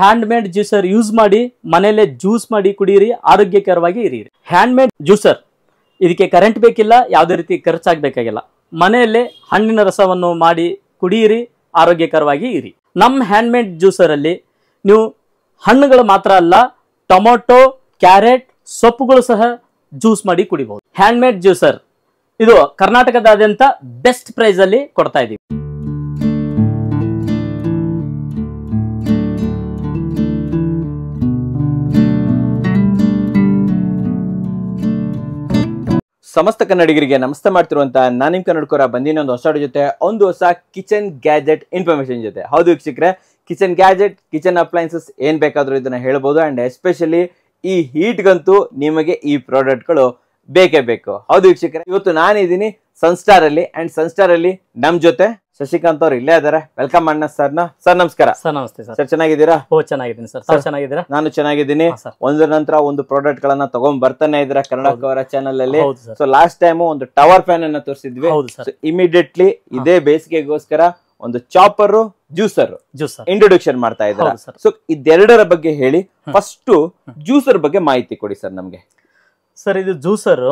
hand made juicer use ಮಾಡಿ ಮನೆಯಲ್ಲೇ juice ಮಾಡಿ ಕುಡಿಯಿರಿ ಆರೋಗ್ಯಕರವಾಗಿ ಇರಿ ಹ್ಯಾಂಡ್ ಮೇಡ್ ಜ್ಯೂಸರ್ ಇದಕ್ಕೆ ಕರೆಂಟ್ ಬೇಕಿಲ್ಲ ಯಾವುದೇ ರೀತಿ ಖರ್ಚಾಗಬೇಕಾಗಿಲ್ಲ ಮನೆಯಲ್ಲೇ ಹಣ್ಣಿನ ರಸವನ್ನು ಮಾಡಿ ಕುಡಿಯಿರಿ ಆರೋಗ್ಯಕರವಾಗಿ ಇರಿ ನಮ್ಮ ಹ್ಯಾಂಡ್ಮೇಡ್ ಜ್ಯೂಸರಲ್ಲಿ ನೀವು ಹಣ್ಣುಗಳು ಮಾತ್ರ ಅಲ್ಲ ಟೊಮೊಟೊ ಕ್ಯಾರೆಟ್ ಸೊಪ್ಪುಗಳು ಸಹ ಜ್ಯೂಸ್ ಮಾಡಿ ಕುಡಿಬಹುದು ಹ್ಯಾಂಡ್ಮೇಡ್ ಜ್ಯೂಸರ್ ಇದು ಕರ್ನಾಟಕದಾದ್ಯಂತ ಬೆಸ್ಟ್ ಪ್ರೈಸಲ್ಲಿ ಕೊಡ್ತಾ ಇದೀವಿ ಸಮಸ್ತ ಕನ್ನಡಿಗರಿಗೆ ನಮಸ್ತೆ ಮಾಡ್ತಿರುವಂತ ನಾನಿಮ್ ಕನ್ನಡಕರ ಬಂದಿನ ಒಂದು ಹೊಸ ಜೊತೆ ಒಂದು ಹೊಸ ಕಿಚನ್ ಗ್ಯಾಜೆಟ್ ಇನ್ಫಾರ್ಮೇಶನ್ ಜೊತೆ ಹೌದು ವೀಕ್ಷಕರೇ ಕಿಚನ್ ಗ್ಯಾಜೆಟ್ ಕಿಚನ್ ಅಪ್ಲೈನ್ಸಸ್ ಏನ್ ಬೇಕಾದರೂ ಇದನ್ನ ಹೇಳ್ಬೋದು ಅಂಡ್ ಎಸ್ಪೆಷಲಿ ಈ ಹೀಟ್ಗಂತೂ ನಿಮಗೆ ಈ ಪ್ರಾಡಕ್ಟ್ಗಳು ಬೇಕೇ ಬೇಕು ಹೌದು ವೀಕ್ಷಕರೇ ಇವತ್ತು ನಾನಿದ್ದೀನಿ ಸನ್ಸ್ಟಾರ್ ಅಲ್ಲಿ ಅಂಡ್ ಸನ್ಸ್ಟಾರ್ ಅಲ್ಲಿ ನಮ್ ಜೊತೆ ಶಶಿಕಾಂತ್ ಅವ್ರು ಇಲ್ಲೇ ಇದಾರೆ ವೆಲ್ಕಮ್ ಅಣ್ಣ ಸರ್ ನಮಸ್ಕಾರ ಸರ್ ನಮಸ್ತೆ ಸರ್ ಚೆನ್ನಾಗಿದ್ದೀರಾ ಓ ಚೆನ್ನಾಗಿದ್ದೀನಿ ಸರ್ ಸರ್ ಚೆನ್ನಾಗಿದ್ದೀರಾ ನಾನು ಚೆನ್ನಾಗಿದ್ದೀನಿ ಒಂದ್ರ ನಂತರ ಒಂದು ಪ್ರಾಡಕ್ಟ್ ಗಳನ್ನ ತಗೊಂಡ್ ಬರ್ತಾನೆ ಇದ್ರ ಕನ್ನಡ ಕವರ ಚಾನಲ್ ಅಲ್ಲಿ ಸೊ ಲಾಸ್ಟ್ ಟೈಮ್ ಒಂದು ಟವರ್ ಫ್ಯಾನ್ ಅನ್ನ ತೋರಿಸಿದ್ವಿ ಇಮಿಡಿಯೇಟ್ಲಿ ಇದೇ ಬೇಸಿಗೆಗೋಸ್ಕರ ಒಂದು ಚಾಪರ್ ಜ್ಯೂಸರ್ ಜ್ಯೂಸರ್ ಇಂಟ್ರೊಡಕ್ಷನ್ ಮಾಡ್ತಾ ಇದ್ದಾರೆ ಸೊ ಇದೆರಡರ ಬಗ್ಗೆ ಹೇಳಿ ಫಸ್ಟ್ ಜ್ಯೂಸರ್ ಬಗ್ಗೆ ಮಾಹಿತಿ ಕೊಡಿ ಸರ್ ನಮ್ಗೆ ಸರ್ ಇದು ಜ್ಯೂಸರ್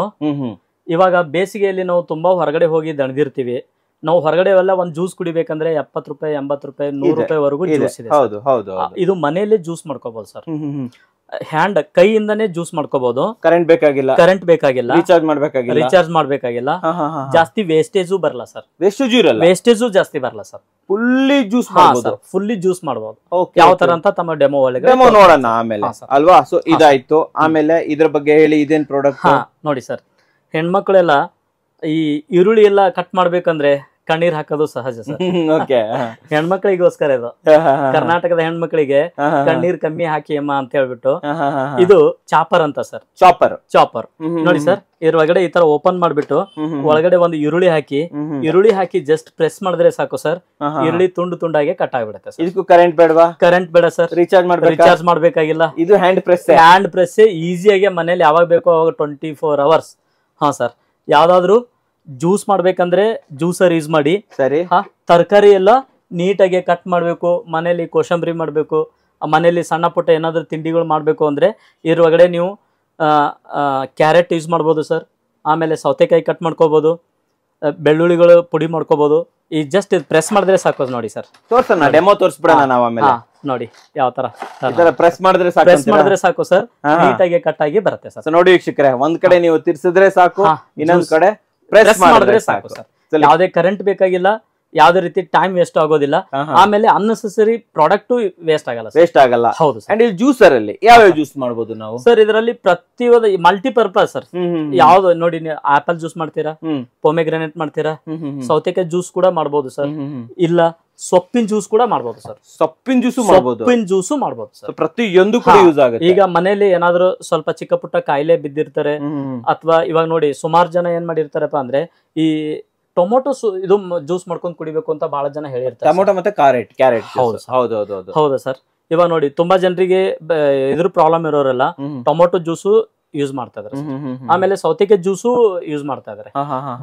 ಇವಾಗ ಬೇಸಿಗೆಯಲ್ಲಿ ನಾವು ತುಂಬ ಹೊರಗಡೆ ಹೋಗಿ ದಣದಿರ್ತೀವಿ ನಾವು ಹೊರಗಡೆ ಎಲ್ಲ ಒಂದು ಜ್ಯೂಸ್ ಕುಡಿಬೇಕಂದ್ರೆ ಎಪ್ಪತ್ತು ರೂಪಾಯಿ ಎಂಬತ್ತು ರೂಪಾಯಿ ನೂರು ರೂಪಾಯಿವರೆಗೂ ಜ್ಯೂಸ್ ಇದೆ ಹೌದು ಇದು ಮನೆಯಲ್ಲೇ ಜ್ಯೂಸ್ ಮಾಡ್ಕೋಬಹುದು ಸರ್ ಹ್ಯಾಂಡ್ ಕೈಯಿಂದನೇ ಜ್ಯೂಸ್ ಮಾಡ್ಕೋಬಹುದು ಕರೆಂಟ್ ಬೇಕಾಗಿಲ್ಲ ಕರೆಂಟ್ ಬೇಕಾಗಿಲ್ಲ ರೀಚಾರ್ಜ್ ಮಾಡ್ಬೇಕಾಗಿಲ್ಲ ರೀಚಾರ್ಜ್ ಮಾಡ್ಬೇಕಾಗಿಲ್ಲ ಜಾಸ್ತಿ ವೇಸ್ಟೇಜ್ ಬರಲ್ಲ ಸರ್ ವೇಸ್ಟೇಜ್ ಇರಲ್ಲ ವೇಸ್ಟೇಜು ಜಾಸ್ತಿ ಬರಲ್ಲ sir fully juice fully juice ಮಾಡಬಹುದು ಯಾವ ತರ ಅಂತ ತಮ್ಮ ಡೆಮೋ ಒಳಗೆ ಡೆಮೋ ನೋಡೋಣ ಆಮೇಲೆ ಅಲ್ವಾ ಸೊ ಇದಾಯ್ತು ಆಮೇಲೆ ಇದ್ರ ಬಗ್ಗೆ ಹೇಳಿ ಇದೇನ್ ಪ್ರಾಡಕ್ಟ್ ನೋಡಿ ಸರ್ ಹೆಣ್ಮಕ್ಳೆಲ್ಲ ಈ ಈರುಳ್ಳಿ ಎಲ್ಲ ಕಟ್ ಮಾಡ್ಬೇಕಂದ್ರೆ ಕಣ್ಣೀರ್ ಹಾಕೋದು ಸಹಜ ಸರ್ ಹೆಣ್ಮಕ್ಳಿಗೋಸ್ಕರ ಇದು ಕರ್ನಾಟಕದ ಹೆಣ್ಮಕ್ಳಿಗೆ ಕಣ್ಣೀರ್ ಕಮ್ಮಿ ಹಾಕಿ ಅಮ್ಮ ಅಂತ ಹೇಳ್ಬಿಟ್ಟು ಇದು ಚಾಪರ್ ಅಂತ ಸರ್ ಚಾಪರ್ ಚಾಪರ್ ನೋಡಿ ಸರ್ ಇದ್ರ ಒಳಗಡೆ ಈ ತರ ಓಪನ್ ಮಾಡ್ಬಿಟ್ಟು ಒಳಗಡೆ ಒಂದು ಈರುಳ್ಳಿ ಹಾಕಿ ಈರುಳ್ಳಿ ಹಾಕಿ ಜಸ್ಟ್ ಪ್ರೆಸ್ ಮಾಡಿದ್ರೆ ಸಾಕು ಸರ್ ಈರುಳ್ಳಿ ತುಂಡು ತುಂಡಾಗಿ ಕಟ್ ಆಗ್ಬಿಡುತ್ತೆ ಇದಕ್ಕೂ ಕರೆಂಟ್ ಬೇಡವಾ ಕರೆಂಟ್ ಬೇಡ ಸರ್ ರೀಚಾರ್ಜ್ ಮಾಡ್ಬೇಕು ರೀಚಾರ್ಜ್ ಮಾಡ್ಬೇಕಾಗಿಲ್ಲ ಇದು ಹ್ಯಾಂಡ್ ಪ್ರೆಸ್ ಹ್ಯಾಂಡ್ ಪ್ರೆಸ್ ಈಸಿಯಾಗಿ ಮನೇಲಿ ಯಾವಾಗ ಬೇಕೋ ಅವಾಗ ಟ್ವೆಂಟಿ ಫೋರ್ ಅವರ್ಸ್ ಹಾ ಸರ್ ಯಾವ್ದಾದ್ರು ಜ್ಯೂಸ್ ಮಾಡ್ಬೇಕಂದ್ರೆ ಜ್ಯೂಸರ್ ಯೂಸ್ ಮಾಡಿ ಸರಿ ಹಾ ತರಕಾರಿ ಎಲ್ಲ ನೀಟಾಗಿ ಕಟ್ ಮಾಡಬೇಕು ಮನೇಲಿ ಕೋಶಂಬರಿ ಮಾಡಬೇಕು ಮನೇಲಿ ಸಣ್ಣ ಪುಟ್ಟ ಏನಾದರೂ ತಿಂಡಿಗಳು ಮಾಡಬೇಕು ಅಂದ್ರೆ ಇದ್ರ ಒಳಗಡೆ ನೀವು ಕ್ಯಾರೆಟ್ ಯೂಸ್ ಮಾಡ್ಬೋದು ಸರ್ ಆಮೇಲೆ ಸೌತೆಕಾಯಿ ಕಟ್ ಮಾಡ್ಕೋಬಹುದು ಬೆಳ್ಳುಳ್ಳಿಗಳು ಪುಡಿ ಮಾಡ್ಕೋಬಹುದು ಈ ಜಸ್ಟ್ ಇದು ಪ್ರೆಸ್ ಮಾಡಿದ್ರೆ ಸಾಕೋದು ನೋಡಿ ಸರ್ ತೋರ್ಸ ಡೆಮೋ ತೋರಿಸ್ಬಿಡೋಣ ನಾವು ಆಮೇಲೆ ನೋಡಿ ಯಾವ ತರ ಪ್ರೆಸ್ ಮಾಡಿದ್ರೆ ಸಾಕು ಪ್ರೆಸ್ ಮಾಡಿದ್ರೆ ಸಾಕು ಸರ್ ನೀಟಾಗಿ ಕಟ್ ಆಗಿ ಬರುತ್ತೆ ಸರ್ ನೋಡಿ ವೀಕ್ಷಕರೆ ಒಂದ್ ಕಡೆ ನೀವು ತಿರ್ಸಿದ್ರೆ ಸಾಕು ಇನ್ನೊಂದ್ ಕಡೆ ಪ್ರೆಸ್ ಮಾಡಿದ್ರೆ ಸಾಕು ಸರ್ ಯಾವುದೇ ಕರೆಂಟ್ ಬೇಕಾಗಿಲ್ಲ ಯಾವ್ದೇ ರೀತಿ ಟೈಮ್ ವೇಸ್ಟ್ ಆಗೋದಿಲ್ಲ ಆಮೇಲೆ ಅನ್ನೆಸೆಸರಿ ಪ್ರಾಡಕ್ಟ್ ವೇಸ್ಟ್ ಆಗಲ್ಲ ವೇಸ್ಟ್ ಆಗಲ್ಲ ಹೌದು ಅಂಡ್ ಇಲ್ಲಿ ಜ್ಯೂಸರ್ ಅಲ್ಲಿ ಯಾವ ಜ್ಯೂಸ್ ಮಾಡಬಹುದು ನಾವು ಸರ್ ಇದರಲ್ಲಿ ಪ್ರತಿಯೊಂದು ಮಲ್ಟಿ ಪರ್ಪಸ್ ಸರ್ ಯಾವ್ದು ನೋಡಿ ಆಪಲ್ ಜ್ಯೂಸ್ ಮಾಡ್ತೀರಾ ಪೊಮೆಗ್ರೆನೇಟ್ ಮಾಡ್ತೀರಾ ಸೌತೆಕಾಯಿ ಜ್ಯೂಸ್ ಕೂಡ ಮಾಡಬಹುದು ಸರ್ ಇಲ್ಲ ಸೊಪ್ಪಿನ ಜ್ಯೂಸ್ ಕೂಡ ಮಾಡ್ಬೋದು ಸರ್ ಸೊಪ್ಪಿನ ಜ್ಯೂಸು ಮಾಡ್ಬೋದು ಸೊಪ್ಪಿನ ಜ್ಯೂಸು ಮಾಡಬಹುದು ಸರ್ ಪ್ರತಿಯೊಂದು ಕೂಡ ಯೂಸ್ ಆಗುತ್ತೆ ಈಗ ಮನೆಯಲ್ಲಿ ಏನಾದ್ರು ಸ್ವಲ್ಪ ಚಿಕ್ಕ ಪುಟ್ಟ ಕಾಯಿಲೆ ಬಿದ್ದಿರ್ತಾರೆ ಅಥವಾ ಇವಾಗ ನೋಡಿ ಸುಮಾರು ಜನ ಏನ್ ಮಾಡಿರ್ತಾರಪ್ಪ ಅಂದ್ರೆ ಈ ಟೊಮೊಟೊ ಇದು ಜ್ಯೂಸ್ ಮಾಡ್ಕೊಂಡು ಕುಡಿಬೇಕು ಅಂತ ಬಹಳ ಜನ ಹೇಳಿರ್ತಾರೆ ಟೊಮೊಟೊ ಮತ್ತೆ ಕ್ಯಾರೆಟ್ ಕ್ಯಾರೆಟ್ ಹೌದು ಹೌದು ಹೌದು ಹೌದಾ ಸರ್ ಇವಾಗ ನೋಡಿ ತುಂಬಾ ಜನರಿಗೆ ಇದ್ರ ಪ್ರಾಬ್ಲಮ್ ಇರೋರೆಲ್ಲ ಟೊಮೊಟೊ ಜ್ಯೂಸು ಯೂಸ್ ಮಾಡ್ತಾ ಇದಾರೆ ಆಮೇಲೆ ಸೌತೆಕಾಯಿ ಜ್ಯೂಸು ಯೂಸ್ ಮಾಡ್ತಾ ಇದಾರೆ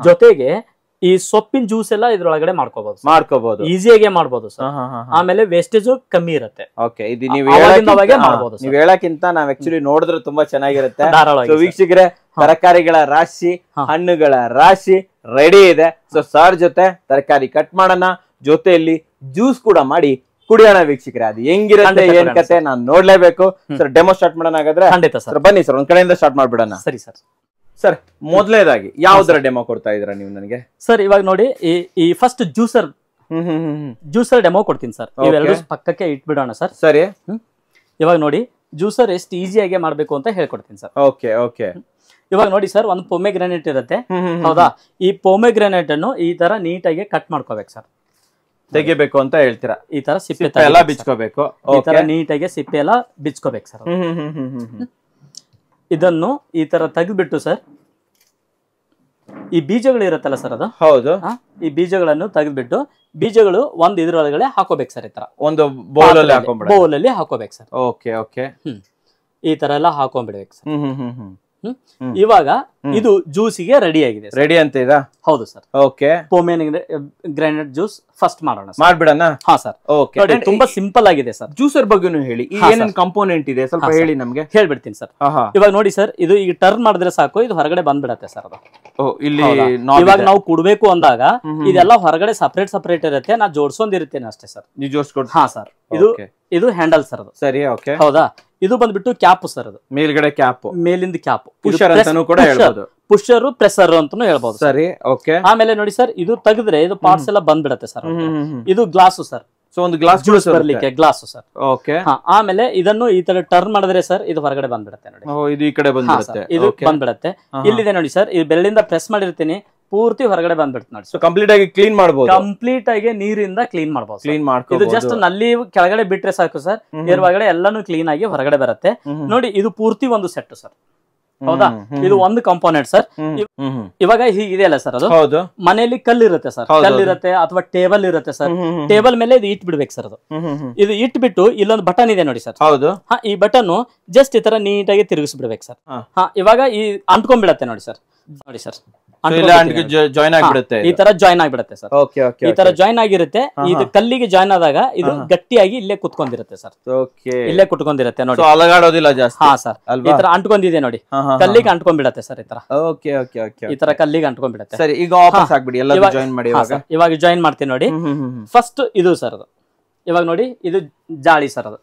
ಜೊತೆಗೆ ಈ ಸೊಪ್ಪಿನ ಜ್ಯೂಸ್ ಎಲ್ಲ ಇದ್ರೊಳಗಡೆ ಮಾಡ್ಕೋಬಹುದು ಮಾಡ್ಕೋಬಹುದು ಈಸಿಯಾಗಿ ಮಾಡ್ಬೋದು ಸರ್ ಆಮೇಲೆ ವೇಸ್ಟೇಜ್ ಕಮ್ಮಿ ಇರುತ್ತೆ ಓಕೆ ಇದು ನೀವು ಮಾಡಬಹುದು ನೀವು ಹೇಳಕ್ಕಿಂತ ನಾವ್ ಆಕ್ಚುಲಿ ನೋಡಿದ್ರೆ ತುಂಬಾ ಚೆನ್ನಾಗಿರುತ್ತೆ ವೀಕ್ಷಕರೇ ತರಕಾರಿಗಳ ರಾಶಿ ಹಣ್ಣುಗಳ ರಾಶಿ ರೆಡಿ ಇದೆ ಸೊ ಸರ್ ಜೊತೆ ತರಕಾರಿ ಕಟ್ ಮಾಡೋಣ ಜೊತೆಯಲ್ಲಿ ಜ್ಯೂಸ್ ಕೂಡ ಮಾಡಿ ಕುಡಿಯೋಣ ವೀಕ್ಷಕರೇ ಅದು ಹೆಂಗಿರುತ್ತೆ ಏನ್ ಕತೆ ನಾನ್ ನೋಡ್ಲೇಬೇಕು ಸರ್ ಡೆಮೋ ಸ್ಟಾರ್ಟ್ ಮಾಡೋಣ ಹಾಗಾದ್ರೆ ಖಂಡಿತ ಸರ್ ಬನ್ನಿ ಸರ್ ಒಂದ್ ಕಡೆಯಿಂದ ಸ್ಟಾರ್ಟ್ ಮಾಡ್ಬಿಡೋಣ ಸರಿ ಸರ್ ಸರ್ ಮೊದಲೇದಾಗಿ ಯಾವ್ದರ ಡೆಮೋ ಕೊಡ್ತಾ ಇದೀರಾ ನೀವು ನನಗೆ ಸರ್ ಇವಾಗ ನೋಡಿ ಈ ಫಸ್ಟ್ ಜ್ಯೂಸರ್ ಜ್ಯೂಸರ್ ಡೆಮೋ ಕೊಡ್ತೀನಿ ಸರ್ ಇವೆರಡು ಪಕ್ಕಕ್ಕೆ ಇಟ್ಬಿಡೋಣ ಸರ್ ಸರಿ ಇವಾಗ ನೋಡಿ ಜ್ಯೂಸರ್ ಎಷ್ಟು ಈಸಿಯಾಗಿ ಮಾಡಬೇಕು ಅಂತ ಹೇಳ್ಕೊಡ್ತೀನಿ ಸರ್ ಓಕೆ ಓಕೆ ಇವಾಗ ನೋಡಿ ಸರ್ ಒಂದು ಪೊಮೆ ಗ್ರಾನೇಟ್ ಇರುತ್ತೆ ಹೌದಾ ಈ ಪೊಮೆ ಗ್ರಾನೇಟ್ ಅನ್ನು ಈ ತರ ನೀಟಾಗಿ ಕಟ್ ಮಾಡ್ಕೋಬೇಕು ಸರ್ ತೆಗಿಬೇಕು ಅಂತ ಹೇಳ್ತೀರಾ ಈ ತರ ಸಿಪ್ಪೆ ಎಲ್ಲ ಬಿಚ್ಕೋಬೇಕು ಈ ತರ ನೀಟಾಗಿ ಸಿಪ್ಪೆ ಎಲ್ಲ ಬಿಚ್ಕೋಬೇಕು ಸರ್ ಇದನ್ನು ಈ ತರ ತೆಗೆದ್ಬಿಟ್ಟು ಸರ್ ಈ ಬೀಜಗಳಿರುತ್ತಲ್ಲ ಸರ್ ಅದು ಹೌದು ಈ ಬೀಜಗಳನ್ನು ತೆಗೆದ್ಬಿಟ್ಟು ಬೀಜಗಳು ಒಂದ್ ಇದ್ರೊಳಗಡೆ ಹಾಕೋಬೇಕು ಸರ್ ಈ ತರ ಒಂದು ಬೌಲ್ ಅಲ್ಲಿ ಬೌಲ್ ಅಲ್ಲಿ ಹಾಕೋಬೇಕು ಸರ್ ಓಕೆ ಓಕೆ ಹ್ಮ್ ಈ ತರ ಎಲ್ಲ ಹಾಕೊಂಡ್ಬಿಡ್ಬೇಕು ಸರ್ ಹ್ಮ್ ಇವಾಗ ಇದು ಜ್ಯೂಸಿಗೆ ರೆಡಿ ಆಗಿದೆ ರೆಡಿ ಅಂತ ಇದಾ ಹೌದು sir okay pomegranate juice first ಮಾಡೋಣ ಮಾಡ್ಬಿಡೋಣ ಹಾ ಸರ್ ಓಕೆ ತುಂಬಾ ಸಿಂಪಲ್ ಆಗಿದೆ ಸರ್ ಜ್ಯೂಸರ್ ಬಗ್ಗೆನು ಹೇಳಿ ಏನೇನು ಕಂಪೋನೆಂಟ್ ಇದೆ ಸ್ವಲ್ಪ ಹೇಳಿ ನಮಗೆ ಹೇಳ್ಬಿಡ್ತೀನಿ ಸರ್ ಇವಾಗ ನೋಡಿ ಸರ್ ಇದು ಈಗ ಟರ್ನ್ ಮಾಡಿದ್ರೆ ಸಾಕು ಇದು ಹೊರಗಡೆ ಬಂದ್ಬಿಡತ್ತೆ ಸರ್ ಅದು ಇಲ್ಲಿ ಇವಾಗ ನಾವು ಕುಡಬೇಕು ಅಂದಾಗ ಇದೆಲ್ಲ ಹೊರಗಡೆ ಸಪರೇಟ್ ಸಪರೇಟ್ ಇರುತ್ತೆ ನಾ ಜೋಡ್ಸೊಂದಿರುತ್ತೇನೆ ಅಷ್ಟೇ ಸರ್ ನೀವು ಜೋಡ್ಸ್ಕೊಡ್ ಹಾ ಸರ್ ಇದು ಇದು ಹ್ಯಾಂಡಲ್ ಸರ್ ಅದು ಸರಿ ಓಕೆ ಹೌದಾ ಇದು ಬಂದ್ಬಿಟ್ಟು ಕ್ಯಾಪ್ ಸರ್ ಅದು ಮೇಲ್ಗಡೆ ಕ್ಯಾಪ್ ಮೇಲಿಂದ ಕ್ಯಾಪ್ ಪುಷರ್ ಅಂತಾನೂ ಕೂಡ ಪುಷರ್ ಪ್ರೆಸರ್ ಅಂತಾನು ಹೇಳ್ಬಹುದು ಸರಿ ಓಕೆ ಆಮೇಲೆ ನೋಡಿ ಸರ್ ಇದು ತೆಗೆದ್ರೆ ಇದು ಪಾರ್ಟ್ಸ್ ಎಲ್ಲ ಬಂದ್ಬಿಡತ್ತೆ ಸರ್ ಇದು ಗ್ಲಾಸು ಸರ್ ಸೊ ಒಂದು ಗ್ಲಾಸ್ ಜ್ಯೂಸ್ ಸರ್ ಓಕೆ ಆಮೇಲೆ ಇದನ್ನು ಈ ತರ ಟರ್ನ್ ಮಾಡಿದ್ರೆ ಸರ್ ಇದು ಹೊರಗಡೆ ಬಂದ್ಬಿಡುತ್ತೆ ನೋಡಿ ಇದು ಈ ಕಡೆ ಬಂದ್ಬಿಡತ್ತೆ ಇದು ಇಲ್ಲಿದೆ ನೋಡಿ ಸರ್ ಇದು ಬೆಳ್ಳಿಂದ ಪ್ರೆಸ್ ಮಾಡಿರ್ತೀನಿ ಪೂರ್ತಿ ಹೊರಗಡೆ ಬಂದ್ಬಿಡುತ್ತೆ ನೋಡಿ ಸೊ ಕಂಪ್ಲೀಟ್ ಆಗಿ ಕ್ಲೀನ್ ಮಾಡಬಹುದು ಕಂಪ್ಲೀಟ್ ಆಗಿ ನೀರಿಂದ ಕ್ಲೀನ್ ಮಾಡಬಹುದು ಕ್ಲೀನ್ ಇದು ಜಸ್ಟ್ ನಲ್ಲಿ ಕೆಳಗಡೆ ಬಿಟ್ರೆ ಸಾಕು ಸರ್ ಇದ್ರ ಒಳಗಡೆ ಎಲ್ಲಾನು ಕ್ಲೀನ್ ಆಗಿ ಹೊರಗಡೆ ಬರುತ್ತೆ ನೋಡಿ ಇದು ಪೂರ್ತಿ ಒಂದು ಸೆಟ್ ಸರ್ ಹೌದಾ ಇದು ಒಂದು ಕಾಂಪೋನೆಂಟ್ ಸರ್ ಇವಾಗ ಹೀಗಿದೆಯಲ್ಲ ಸರ್ ಅದು ಮನೆಯಲ್ಲಿ ಕಲ್ಲು ಇರುತ್ತೆ ಸರ್ ಕಲ್ಲು ಇರುತ್ತೆ ಅಥವಾ ಟೇಬಲ್ ಇರುತ್ತೆ ಸರ್ ಟೇಬಲ್ ಮೇಲೆ ಇದು ಇಟ್ ಬಿಡ್ಬೇಕು ಸರ್ ಅದು ಇದು ಇಟ್ಬಿಟ್ಟು ಇಲ್ಲೊಂದು ಬಟನ್ ಇದೆ ನೋಡಿ ಸರ್ ಹೌದು ಈ ಬಟನ್ ಜಸ್ಟ್ ಈ ತರ ನೀಟಾಗಿ ತಿರುಗಿಸ್ಬಿಡ್ಬೇಕು ಸರ್ ಹಾ ಇವಾಗ ಈ ಅಂಟ್ಕೊಂಡ್ಬಿಡತ್ತೆ ನೋಡಿ ಸರ್ ನೋಡಿ ಸರ್ ಜಾಯಿನ್ ಆಗಿಬಿಡುತ್ತೆ ಈ ತರ ಜಾಯಿನ್ ಆಗಿಬಿಡುತ್ತೆ ಸರ್ ಈ ತರ ಜಾಯಿನ್ ಆಗಿರುತ್ತೆ ಇದು ಕಲ್ಲಿಗೆ ಜಾಯಿನ್ ಆದಾಗ ಇದು ಗಟ್ಟಿಯಾಗಿ ಇಲ್ಲೇ ಕುತ್ಕೊಂಡಿರುತ್ತೆ ಸರ್ ಇಲ್ಲೇ ಕುತ್ಕೊಂಡಿರುತ್ತೆ ನೋಡಿ ಅಲಗಾಡೋದಿಲ್ಲ ಹಾ ಸರ್ ಈ ತರ ಅಂಟ್ಕೊಂಡಿದೆ ನೋಡಿ ಕಲ್ಲಿಗೆ ಅಂಟ್ಕೊಂಡ್ಬಿಡತ್ತೆ ಸರ್ ಈ ತರ ಈ ತರ ಕಲ್ಲಿಗೆ ಅಂಟ್ಕೊಂಡ್ಬಿಡತ್ತೆ ಸರಿ ಈಗ ಇವಾಗ ಇವಾಗ ಜಾಯಿನ್ ಮಾಡ್ತೀನಿ ನೋಡಿ ಫಸ್ಟ್ ಇದು ಸರ್ ಅದು ಇವಾಗ ನೋಡಿ ಇದು ಜಾಳಿ ಸರ್ ಅದು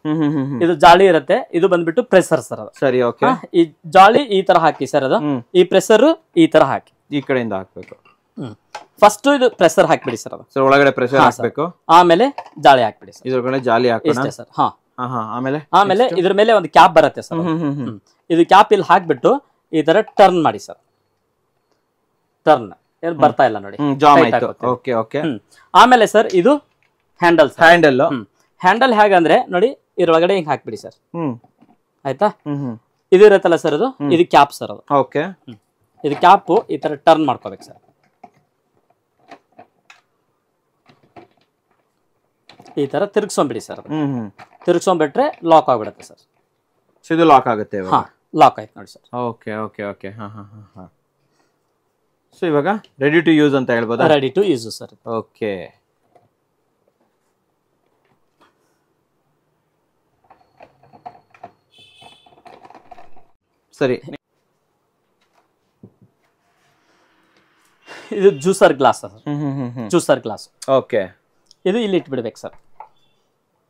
ಇದು ಜಾಳಿ ಇರುತ್ತೆ ಇದು ಬಂದ್ಬಿಟ್ಟು ಪ್ರೆಸರ್ ಸರ್ ಅದು ಸರಿ ಓಕೆ ಈ ಜಾಳಿ ಈ ತರ ಹಾಕಿ ಸರ್ ಅದು ಈ ಪ್ರೆಸರ್ ಈ ತರ ಹಾಕಿ ಈ ಕಡೆಯಿಂದ ಹಾಕ್ಬೇಕು ಫಸ್ಟ್ ಇದು ಪ್ರೆಸರ್ ಹಾಕ್ಬಿಡಿ ಸರ್ ಸರ್ ಒಳಗಡೆ ಪ್ರೆಸರ್ ಹಾಕ್ಬೇಕು ಆಮೇಲೆ ಜಾಲಿ ಹಾಕ್ಬಿಡಿ ಸರ್ ಇದ್ರೊಳಗಡೆ ಜಾಲಿ ಹಾಕ್ಬಿಡಿ ಸರ್ ಹಾ ಆಮೇಲೆ ಆಮೇಲೆ ಇದ್ರ ಮೇಲೆ ಒಂದು ಕ್ಯಾಪ್ ಬರುತ್ತೆ ಸರ್ ಇದು ಕ್ಯಾಪ್ ಇಲ್ಲಿ ಹಾಕ್ಬಿಟ್ಟು ಈ ತರ ಟರ್ನ್ ಮಾಡಿ ಸರ್ ಟರ್ನ್ ಬರ್ತಾ ಇಲ್ಲ ನೋಡಿ ಓಕೆ ಓಕೆ ಆಮೇಲೆ ಸರ್ ಇದು ಹ್ಯಾಂಡಲ್ ಹ್ಯಾಂಡಲ್ ಹ್ಯಾಂಡಲ್ ಹೇಗಂದ್ರೆ ನೋಡಿ ಇದ್ರೊಳಗಡೆ ಹಿಂಗ್ ಹಾಕ್ಬಿಡಿ ಸರ್ ಆಯ್ತಾ ಇದು ಇರುತ್ತಲ್ಲ ಸರ್ ಇದು ಇದು ಕ್ಯಾಪ್ ಸರ್ ಅದು ಇದು ಕ್ಯಾಪು ಈ ಥರ ಟರ್ನ್ ಮಾಡ್ಕೋಬೇಕು ಸರ್ ಈ ಥರ ತಿರುಗಿಸ್ಕೊಂಬಿಡಿ ಸರ್ ತಿರುಗಿಸ್ಕೊಂಬಿಟ್ರೆ ಲಾಕ್ ಆಗಿಬಿಡುತ್ತೆ ಸರ್ ಇದು ಲಾಕ್ ಆಗುತ್ತೆ ಹಾಂ ಲಾಕ್ ಆಯ್ತು ನೋಡಿ ಸರ್ ಓಕೆ ಓಕೆ ಓಕೆ ಹಾಂ ಹಾಂ ಹಾಂ ಹಾಂ ಸೊ ಇವಾಗ ರೆಡಿ ಟು ಯೂಸ್ ಅಂತ ಹೇಳ್ಬೋದು ready to use sir okay ಸರಿ ಇದು juicer glass sir juicer glass okay ಇದು ಇಲ್ಲಿ ಇಟ್ಬಿಡ್ಬೇಕು ಸರ್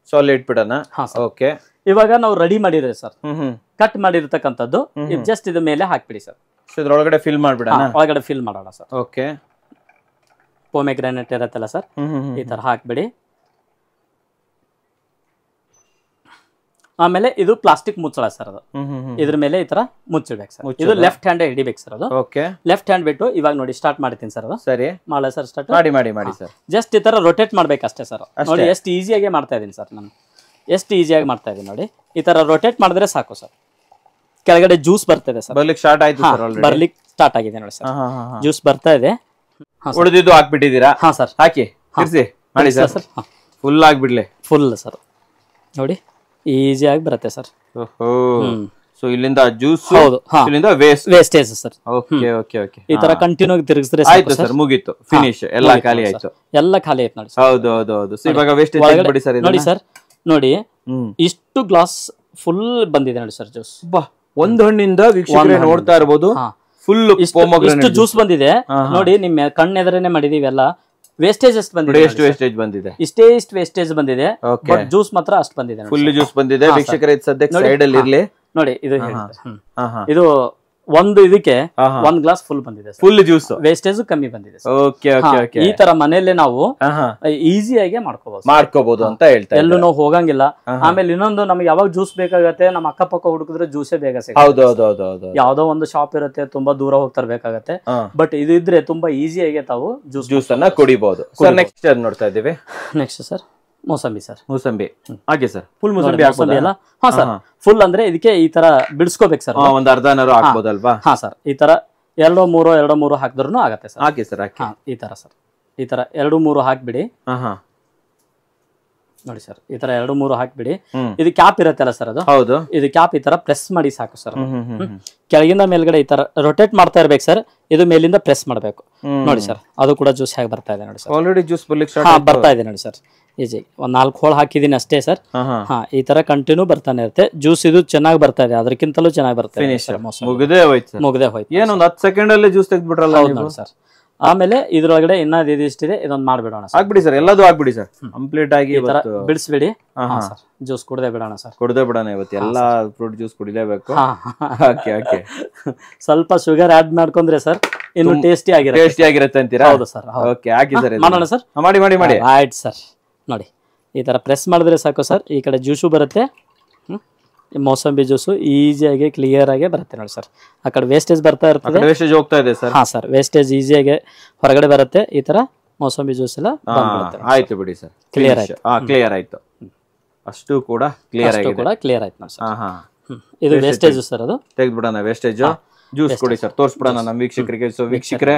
ಸೊ ಅಲ್ಲಿ ಇಟ್ಬಿಡೋಣ ಓಕೆ ಇವಾಗ ನಾವು ರೆಡಿ ಮಾಡಿದ್ರೆ ಸರ್ ಕಟ್ ಮಾಡಿರ್ತಕ್ಕಂಥದ್ದು ಜಸ್ಟ್ ಇದ್ರ ಮೇಲೆ ಹಾಕ್ಬಿಡಿ ಸರ್ ಇದ್ರೊಳಗಡೆ ಫಿಲ್ ಮಾಡ್ಬಿಡೋಣ ಒಳಗಡೆ ಫಿಲ್ ಮಾಡೋಣ ಸರ್ ಓಕೆ ಪೋಮೆ ಇರತ್ತಲ್ಲ ಸರ್ ಈ ತರ ಹಾಕ್ಬಿಡಿ ಆಮೇಲೆ ಇದು ಪ್ಲಾಸ್ಟಿಕ್ ಮುಚ್ಚಳ ಸರ್ ಅದು ಇದ್ರ ಮೇಲೆ ಈ ತರ ಮುಚ್ಚಿಡ್ಬೇಕು ಸರ್ ಇದು ಲೆಫ್ಟ್ ಹ್ಯಾಂಡ್ ಹಿಡಿಬೇಕು ಸರ್ ಅದು ಲೆಫ್ಟ್ ಹ್ಯಾಂಡ್ ಬಿಟ್ಟು ಇವಾಗ ನೋಡಿ ಸ್ಟಾರ್ಟ್ ಮಾಡ್ತೀನಿ ಸರ್ ಅದು ಸರಿ ಮಾಡಲ ಸರ್ ಸ್ಟಾರ್ಟ್ ಮಾಡಿ ಮಾಡಿ ಮಾಡಿ ಸರ್ ಜಸ್ಟ್ ಈ ತರ ರೊಟೇಟ್ ಮಾಡ್ಬೇಕಷ್ಟೇ ಸರ್ ನೋಡಿ ಎಷ್ಟು ಈಸಿಯಾಗಿ ಮಾಡ್ತಾ ಇದೀನಿ ಸರ್ ನಾನು ಎಷ್ಟು ಈಸಿಯಾಗಿ ಮಾಡ್ತಾ ಇದೀನಿ ನೋಡಿ ಈ ತರ ರೊಟೇಟ್ ಮಾಡಿದ್ರೆ ಸಾಕು ಸರ್ ಕೆಳಗಡೆ ಜ್ಯೂಸ್ ಬರ್ತಿದೆ ಸರ್ ಬರ್ಲಿಕ್ಕೆ ಸ್ಟಾರ್ಟ್ ಆಯ್ತು ಬರ್ಲಿಕ್ಕೆ ಸ್ಟಾರ್ಟ್ ಆಗಿದೆ ನೋಡಿ ಸರ್ ಜ್ಯೂಸ್ ಬರ್ತಾ ಇದೆ ಉಳಿದಿದ್ದು ಹಾಕ್ಬಿಟ್ಟಿದ್ದೀರಾ ಹಾ ಸರ್ ಹಾಕಿ ಮಾಡಿ ಸರ್ ಫುಲ್ ಆಗ್ಬಿಡ್ಲಿ ಫುಲ್ ಸರ್ ನೋಡಿ ಆಗಿ ಬರುತ್ತೆ ಸರ್ ಸೊ ಇಲ್ಲಿಂದ ಜ್ಯೂಸ್ ಹೌದು ಇಲ್ಲಿಂದ wastage sir okay okay okay ಈ ತರ ಕಂಟಿನ್ಯೂ ಆಗಿ ತಿರುಗಿಸಿದ್ರೆ ಆಯ್ತು ಸರ್ ಮುಗೀತು ಫಿನಿಶ್ ಎಲ್ಲ ಖಾಲಿ ಆಯ್ತು ಎಲ್ಲ ಖಾಲಿ ಆಯ್ತು ನೋಡಿ ಹೌದು ಹೌದು ಹೌದು ಇವಾಗ ವೇಸ್ಟೇಜ್ ಬಿಡಿ ಸರ್ ನೋಡಿ ಸರ್ ನೋಡಿ ಇಷ್ಟು ಗ್ಲಾಸ್ ಫುಲ್ ಬಂದಿದೆ ನೋಡಿ ಸರ್ ಜ್ಯೂಸ್ ಬಾ ಒಂದು ಹಣ್ಣಿಂದ ವೀಕ್ಷಣೆ ನೋಡ್ತಾ ಇರಬಹುದು ಫುಲ್ ಇಷ್ಟು ಜ್ಯೂಸ್ ಬಂದಿದೆ ನೋಡಿ ನಿಮ್ಮ ಕಣ್ಣೆದರೇನೆ ಮಾಡಿದೀವಿ ಎಲ್ಲಾ ವೇಸ್ಟೇಜ್ ಎಷ್ಟು ಬಂದಿದೆ ಎಷ್ಟು ವೇಸ್ಟೇಜ್ ಬಂದಿದೆ ಇಷ್ಟೇ ಇಷ್ಟು ವೇಸ್ಟೇಜ್ ಬಂದಿದೆ ಬಟ್ ಜ್ಯೂಸ್ ಮಾತ್ರ ಅಷ್ಟು ಬಂದಿದೆ ಫುಲ್ ಜ್ಯೂಸ್ ಬಂದಿದೆ ವೀಕ್ಷಕರ ಸದ್ಯಕ್ಕೆ ಸೈಡ್ ಅಲ್ಲಿ ಇರ್ಲಿ ನೋಡಿ ಇದು ಇದು ಒಂದು ಇದಕ್ಕೆ ಒಂದ್ ಗ್ಲಾಸ್ ಫುಲ್ ಬಂದಿದೆ ಫುಲ್ ಜ್ಯೂಸ್ ವೇಸ್ಟೇಜ್ ಕಮ್ಮಿ ಬಂದಿದೆ ಓಕೆ ಓಕೆ ಈ ತರ ಮನೆಯಲ್ಲಿ ನಾವು ಆಗಿ ಮಾಡ್ಕೋಬಹುದು ಮಾಡ್ಕೋಬಹುದು ಅಂತ ಹೇಳ್ತಾರೆ ಎಲ್ಲೂ ನಾವು ಹೋಗಂಗಿಲ್ಲ ಆಮೇಲೆ ಇನ್ನೊಂದು ನಮ್ಗೆ ಯಾವಾಗ ಜ್ಯೂಸ್ ಬೇಕಾಗತ್ತೆ ನಮ್ಮ ಅಕ್ಕಪಕ್ಕ ಹುಡುಕಿದ್ರೆ ಜ್ಯೂಸೇ ಬೇಗ ಸಿಗುತ್ತೆ ಯಾವ್ದೋ ಒಂದು ಶಾಪ್ ಇರುತ್ತೆ ತುಂಬಾ ದೂರ ಬೇಕಾಗತ್ತೆ ಬಟ್ ಇದ್ರೆ ತುಂಬಾ ಈಸಿಯಾಗಿ ತಾವು ಜ್ಯೂಸ್ ಜ್ಯೂಸ್ ಅನ್ನ ಕುಡಿಬಹುದು ನೆಕ್ಸ್ಟ್ ನೋಡ್ತಾ ಇದೀವಿ next sir mosambi sir mosambi ಹಾಗೆ ಸರ್ ಫುಲ್ ಮೋಸಂಬಿ ಮೋಸಂಬಿ ಅಲ್ಲ ಹಾ ಸರ್ ಫುಲ್ ಅಂದ್ರೆ ಇದಕ್ಕೆ ಈ ತರ ಬಿಡಿಸ್ಕೋಬೇಕು ಸರ್ ಒಂದ್ ಅರ್ಧನಾರು ಹಾಕ್ಬೋದಲ್ವಾ ಹಾ ಸರ್ ಈ ತರ ಎರಡು ಮೂರು ಎರಡು ಮೂರು ಹಾಕಿದ್ರು ಆಗತ್ತೆ ಸರ್ ಹಾಕಿ ಸರ್ ಈ ತರ ಸರ್ ಈ ತರ ಎರಡು ಮೂರು ಹಾಕ್ಬಿಡಿ ನೋಡಿ ಸರ್ ಈ ತರ ಎರಡು ಮೂರು ಹಾಕ್ಬಿಡಿ ಇದು ಕ್ಯಾಪ್ ಇರತ್ತಲ್ಲ ಸರ್ ಅದು ಹೌದು ಇದು ಕ್ಯಾಪ್ ಈ ತರ ಪ್ರೆಸ್ ಮಾಡಿ ಸಾಕು ಸರ್ ಕೆಳಗಿಂದ ಮೇಲ್ಗಡೆ ಈ ತರ ರೊಟೇಟ್ ಮಾಡ್ತಾ ಇರ್ಬೇಕು ಸರ್ ಇದು ಮೇಲಿಂದ ಪ್ರೆಸ್ ಮಾಡ್ಬೇಕು ನೋಡಿ ಸರ್ ಅದು ಕೂಡ ಜ್ಯೂಸ್ ಹೇಗೆ ಬರ್ತಾ ಇದೆ ನೋಡಿ ಸರ್ ಆಲ್ರೆಡಿ ಜ್ಯೂಸ್ ಬರ್ಲಿಕ್ಕೆ ಬರ್ತಾ ಇದೆ ನೋಡಿ ಸರ್ ಈಜಿ ಒಂದ್ ನಾಲ್ಕು ಹೋಳು ಹಾಕಿದೀನಿ ಅಷ್ಟೇ ಸರ್ ಹಾ ಈ ತರ ಕಂಟಿನ್ಯೂ ಬರ್ತಾನೆ ಇರುತ್ತೆ ಜ್ಯೂಸ್ ಇದು ಚೆನ್ನಾಗಿ ಬರ್ತಾ ಇದೆ ಅದಕ್ಕಿಂತಲೂ ಚೆನ್ನಾಗಿ ಬರ್ತದೆ ಮುಗದೆ ಹೋಯ್ತು ಮುಗದೆ ಹೋಯ್ತು ಏನು ಹತ್ತು ಸೆಕೆಂಡ್ ಅಲ್ಲಿ ಜ್ಯೂಸ್ ತೆಗೆದ್ಬಿಟ್ರಲ್ಲ ಹೌದು ಸರ್ ಆಮೇಲೆ ಇದ್ರೊಳಗಡೆ ಇದು ಇದಿಷ್ಟಿದೆ ಇದೊಂದು ಮಾಡ್ಬಿಡೋಣ ಆಗ್ಬಿಡಿ ಸರ್ ಎಲ್ಲದೂ ಆಗ್ಬಿಡಿ ಸರ್ ಕಂಪ್ಲೀಟ್ ಆಗಿ ಬಿಡಿಸ್ಬಿಡಿ ಜ್ಯೂಸ್ ಕುಡ್ದೆ ಬಿಡೋಣ ಸರ್ ಕುಡ್ದೆ ಬಿಡೋಣ ಇವತ್ತು ಎಲ್ಲಾ ಫ್ರೂಟ್ ಜ್ಯೂಸ್ ಕುಡಿಲೇಬೇಕು ಸ್ವಲ್ಪ ಶುಗರ್ ಆಡ್ ಮಾಡ್ಕೊಂಡ್ರೆ ಸರ್ ಇನ್ನು ಟೇಸ್ಟಿ ಆಗಿರುತ್ತೆ ಟೇಸ್ಟಿ ಆಗಿರುತ್ತೆ ಅಂತೀರಾ ಹೌದು ಸರ್ ಓಕೆ ಹಾಕಿ ಸರ್ ಮಾಡೋಣ ಸರ್ ಮಾಡಿ ಮಾಡಿ ಮಾಡಿ ಆಯ್ತು ಸರ್ ನೋಡಿ ಈ ಥರ ಪ್ರೆಸ್ ಮಾಡಿದ್ರೆ ಸಾಕು ಸರ್ ಈ ಕಡೆ ಜ್ಯೂಸು ಬರುತ್ತೆ ಮೋಸಂಬಿ ಜ್ಯೂಸು ಈಸಿಯಾಗಿ ಕ್ಲಿಯರ್ ಆಗಿ ಬರುತ್ತೆ ನೋಡಿ ಸರ್ ಆ ಕಡೆ ವೇಸ್ಟೇಜ್ ಬರ್ತಾ ಇರ್ತದೆ ವೇಸ್ಟೇಜ್ ಹೋಗ್ತಾ ಇದೆ ಸರ್ ಹಾಂ ಸರ್ ವೇಸ್ಟೇಜ್ ಈಸಿಯಾಗಿ ಹೊರಗಡೆ ಬರುತ್ತೆ ಈ ಥರ ಮೋಸಂಬಿ ಜ್ಯೂಸ್ ಎಲ್ಲ ಆಯ್ತು ಬಿಡಿ ಸರ್ ಕ್ಲಿಯರ್ ಆಯ್ತು ಕ್ಲಿಯರ್ ಆಯ್ತು ಅಷ್ಟು ಕೂಡ ಕ್ಲಿಯರ್ ಆಯ್ತು ಕೂಡ ಕ್ಲಿಯರ್ ಆಯ್ತು ನಾವು ಸರ್ ಇದು ವೇಸ್ಟೇಜ್ ಸರ್ ಅದು ತೆಗೆದ್ಬಿಡೋಣ ವೇಸ್ಟೇಜು ಜ್ಯೂಸ್ ಕೊಡಿ ಸರ್ ತೋರಿಸ್ಬಿಡೋಣ ನಮ್ಮ ವೀಕ್ಷಕರಿಗೆ ಸೊ ವೀಕ್ಷಕರೆ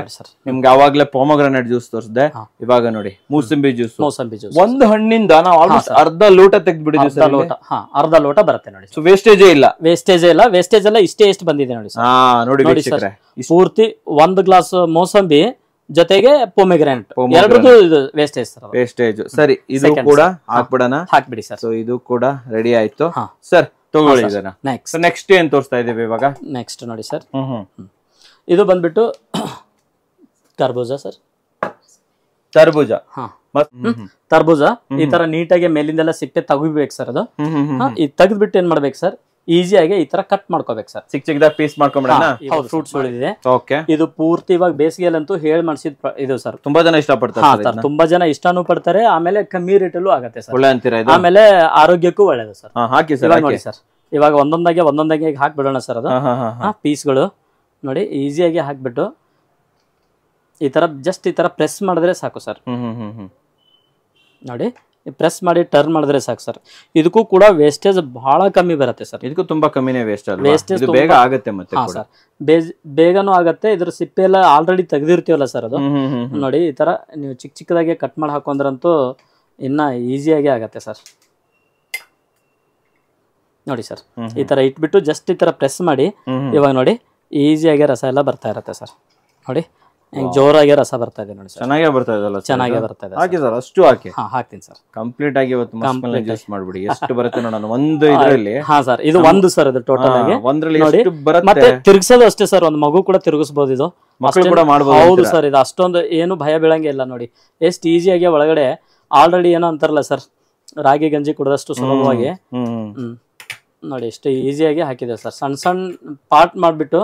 ನಿಮ್ಗೆ ಆವಾಗಲೇ ಪೋಮಗ್ರಾನೆಟ್ ಜ್ಯೂಸ್ ತೋರಿಸಿದೆ ಇವಾಗ ನೋಡಿ ಮೂಸಂಬಿ ಜ್ಯೂಸ್ ಮೂಸಂಬಿ ಜ್ಯೂಸ್ ಒಂದು ಹಣ್ಣಿಂದ ನಾವು ಆಲ್ಮೋಸ್ಟ್ ಅರ್ಧ ಲೋಟ ತೆಗೆದ್ಬಿಟ್ಟಿದ್ವಿ ಸರ್ ಲೋಟ ಹಾ ಅರ್ಧ ಲೋಟ ಬರುತ್ತೆ ನೋಡಿ ಸೊ ವೇಸ್ಟೇಜ್ ಇಲ್ಲ ವೇಸ್ಟೇಜ್ ಇಲ್ಲ ವೇಸ್ಟೇಜ್ ಎಲ್ಲ ಇಷ್ಟೇ ಎಷ್ಟು ಬಂದಿದೆ ನೋಡಿ ಹಾ ನೋಡಿ ವೀಕ್ಷಕರೇ ಪೂರ್ತಿ ಒಂದು ಗ್ಲಾಸ್ ಮೋಸಂಬಿ ಜೊತೆಗೆ ಪೊಮೆಗ್ರಾನೆಟ್ ಎರಡರದ್ದು ವೇಸ್ಟೇಜ್ ಸರ್ ವೇಸ್ಟೇಜ್ ಸರಿ ಇದು ಕೂಡ ಹಾಕ್ಬಿಡೋಣ ಹಾಕ್ಬಿಡಿ ಸರ್ ಸೊ ಇದು ಕೂಡ ರೆಡಿ ಆಯ್ತು ಸರ್ ನೆಕ್ಸ್ಟ್ ನೆಕ್ಸ್ಟ್ ಏನ್ ತೋರಿಸ್ತಾ ಇದೀವಿ ಇವಾಗ ನೆಕ್ಸ್ಟ್ ನೋಡಿ ಸರ್ ಇದು ಬಂದ್ಬಿಟ್ಟು ಕರ್ಬೂಜ ಸರ್ ತರ್ಬೂಜ ತರ್ಬೂಜ ಈ ತರ ನೀಟಾಗಿ ಮೇಲಿಂದೆಲ್ಲ ಸಿಪ್ಪೆ ತೆಗಿಬೇಕು ಸರ್ ಅದು ಈ ತೆಗೆದ್ಬಿಟ್ಟು ಏನ್ ಮಾಡ್ಬೇಕು ಸರ್ ಆಗಿ ಈ ತರ ಕಟ್ ಮಾಡ್ಕೋಬೇಕು ಸರ್ ಚಿಕ್ಕ ಚಿಕ್ಕದಾಗ ಪೀಸ್ ಮಾಡ್ಕೊಂಡ್ಬಿಡೋಣ ಫ್ರೂಟ್ಸ್ ಓಕೆ ಇದು ಪೂರ್ತಿ ಇವಾಗ ಬೇಸಿಗೆಯಲ್ಲಂತೂ ಹೇಳಿ ಮಾಡಿಸಿದ ಇದು ಸರ್ ತುಂಬಾ ಜನ ಇಷ್ಟ ಪಡ್ತಾರೆ ತುಂಬಾ ಜನ ಇಷ್ಟಾನು ಪಡ್ತಾರೆ ಆಮೇಲೆ ಕಮ್ಮಿ ರೇಟಲ್ಲೂ ಆಗುತ್ತೆ ಸರ್ ಒಳ್ಳೆ ಅಂತೀರ ಆಮೇಲೆ ಆರೋಗ್ಯಕ್ಕೂ ಒಳ್ಳೇದು ಸರ್ ಹಾಕಿ ಸರ್ ನೋಡಿ ಸರ್ ಇವಾಗ ಒಂದೊಂದಾಗೆ ಒಂದೊಂದಾಗೆ ಹಾಕ್ಬಿಡೋಣ ಸರ್ ಅದು ಪೀಸ್ಗಳು ನೋಡಿ ಈಸಿಯಾಗಿ ಹಾಕ್ಬಿಟ್ಟು ಈ ತರ ಜಸ್ಟ್ ಈ ತರ ಪ್ರೆಸ್ ಮಾಡಿದ್ರೆ ಸಾಕು ಸರ್ ನೋಡಿ ಪ್ರೆಸ್ ಮಾಡಿ ಟರ್ನ್ ಮಾಡಿದ್ರೆ ಸಾಕು ಸರ್ ಇದಕ್ಕೂ ಕೂಡ ವೇಸ್ಟೇಜ್ ಬಹಳ ಕಮ್ಮಿ ಬರುತ್ತೆ ಸರ್ ಇದಕ್ಕೂ ತುಂಬಾ ಕಮ್ಮಿನೇ ವೇಸ್ಟ್ ವೇಸ್ಟೇಜ್ ಬೇಗ ಆಗುತ್ತೆ ಮತ್ತೆ ಸರ್ ಬೇಗನೂ ಆಗತ್ತೆ ಇದ್ರ ಸಿಪ್ಪೆ ಎಲ್ಲ ಆಲ್ರೆಡಿ ತೆಗೆದಿರ್ತೀವಲ್ಲ ಸರ್ ಅದು ನೋಡಿ ಈ ತರ ನೀವು ಚಿಕ್ಕ ಚಿಕ್ಕದಾಗಿ ಕಟ್ ಮಾಡಿ ಹಾಕೊಂಡ್ರಂತೂ ಇನ್ನ ಈಸಿಯಾಗಿ ಆಗತ್ತೆ ಸರ್ ನೋಡಿ ಸರ್ ಈ ತರ ಇಟ್ಬಿಟ್ಟು ಜಸ್ಟ್ ಈ ತರ ಪ್ರೆಸ್ ಮಾಡಿ ಇವಾಗ ನೋಡಿ ಈಸಿಯಾಗಿ ರಸ ಎಲ್ಲ ಬರ್ತಾ ಇರತ್ತೆ ಸರ್ ನೋಡಿ ಜೋರಾಗಿ ರಸ ಬರ್ತಾ ಇದೆ ನೋಡಿ ಚೆನ್ನಾಗಿ ಬರ್ತಾ ಇದೆ ಚೆನ್ನಾಗಿ ಬರ್ತಾ ಇದೆ ಹಾಕಿ ಸರ್ ಅಷ್ಟು ಹಾಕಿ ಹಾ ಹಾಕ್ತೀನಿ ಸರ್ ಕಂಪ್ಲೀಟ್ ಆಗಿ ಇವತ್ತು ಅಡ್ಜಸ್ಟ್ ಮಾಡ್ಬಿಡಿ ಎಷ್ಟು ಬರುತ್ತೆ ನೋಡೋಣ ಒಂದು ಇದರಲ್ಲಿ ಹಾ ಸರ್ ಇದು ಒಂದು ಸರ್ ಇದು ಟೋಟಲ್ ಆಗಿ ಒಂದರಲ್ಲಿ ಎಷ್ಟು ಬರುತ್ತೆ ಮತ್ತೆ ತಿರುಗಿಸೋದು ಅಷ್ಟೇ ಸರ್ ಒಂದು ಮಗು ಕೂಡ ತಿರುಗಿಸಬಹುದು ಇದು ಮಕ್ಕಳು ಕೂಡ ಮಾಡಬಹುದು ಹೌದು ಸರ್ ಇದು ಅಷ್ಟೊಂದು ಏನು ಭಯ ಇಲ್ಲ ನೋಡಿ ಎಷ್ಟು ಈಸಿಯಾಗಿ ಒಳಗಡೆ ಆಲ್ರೆಡಿ ಏನೋ ಅಂತಾರಲ್ಲ ಸರ್ ರಾಗಿ ಗಂಜಿ ಕುಡಿದಷ್ಟು ಸುಲಭವಾಗಿ ಹ್ಮ್ ನೋಡಿ ಎಷ್ಟು ಈಸಿಯಾಗಿ ಹಾಕಿದೆ ಸರ್ ಸಣ್ಣ ಸಣ್ಣ ಪಾರ್ಟ್ ಮಾಡಿಬಿಟ್ಟು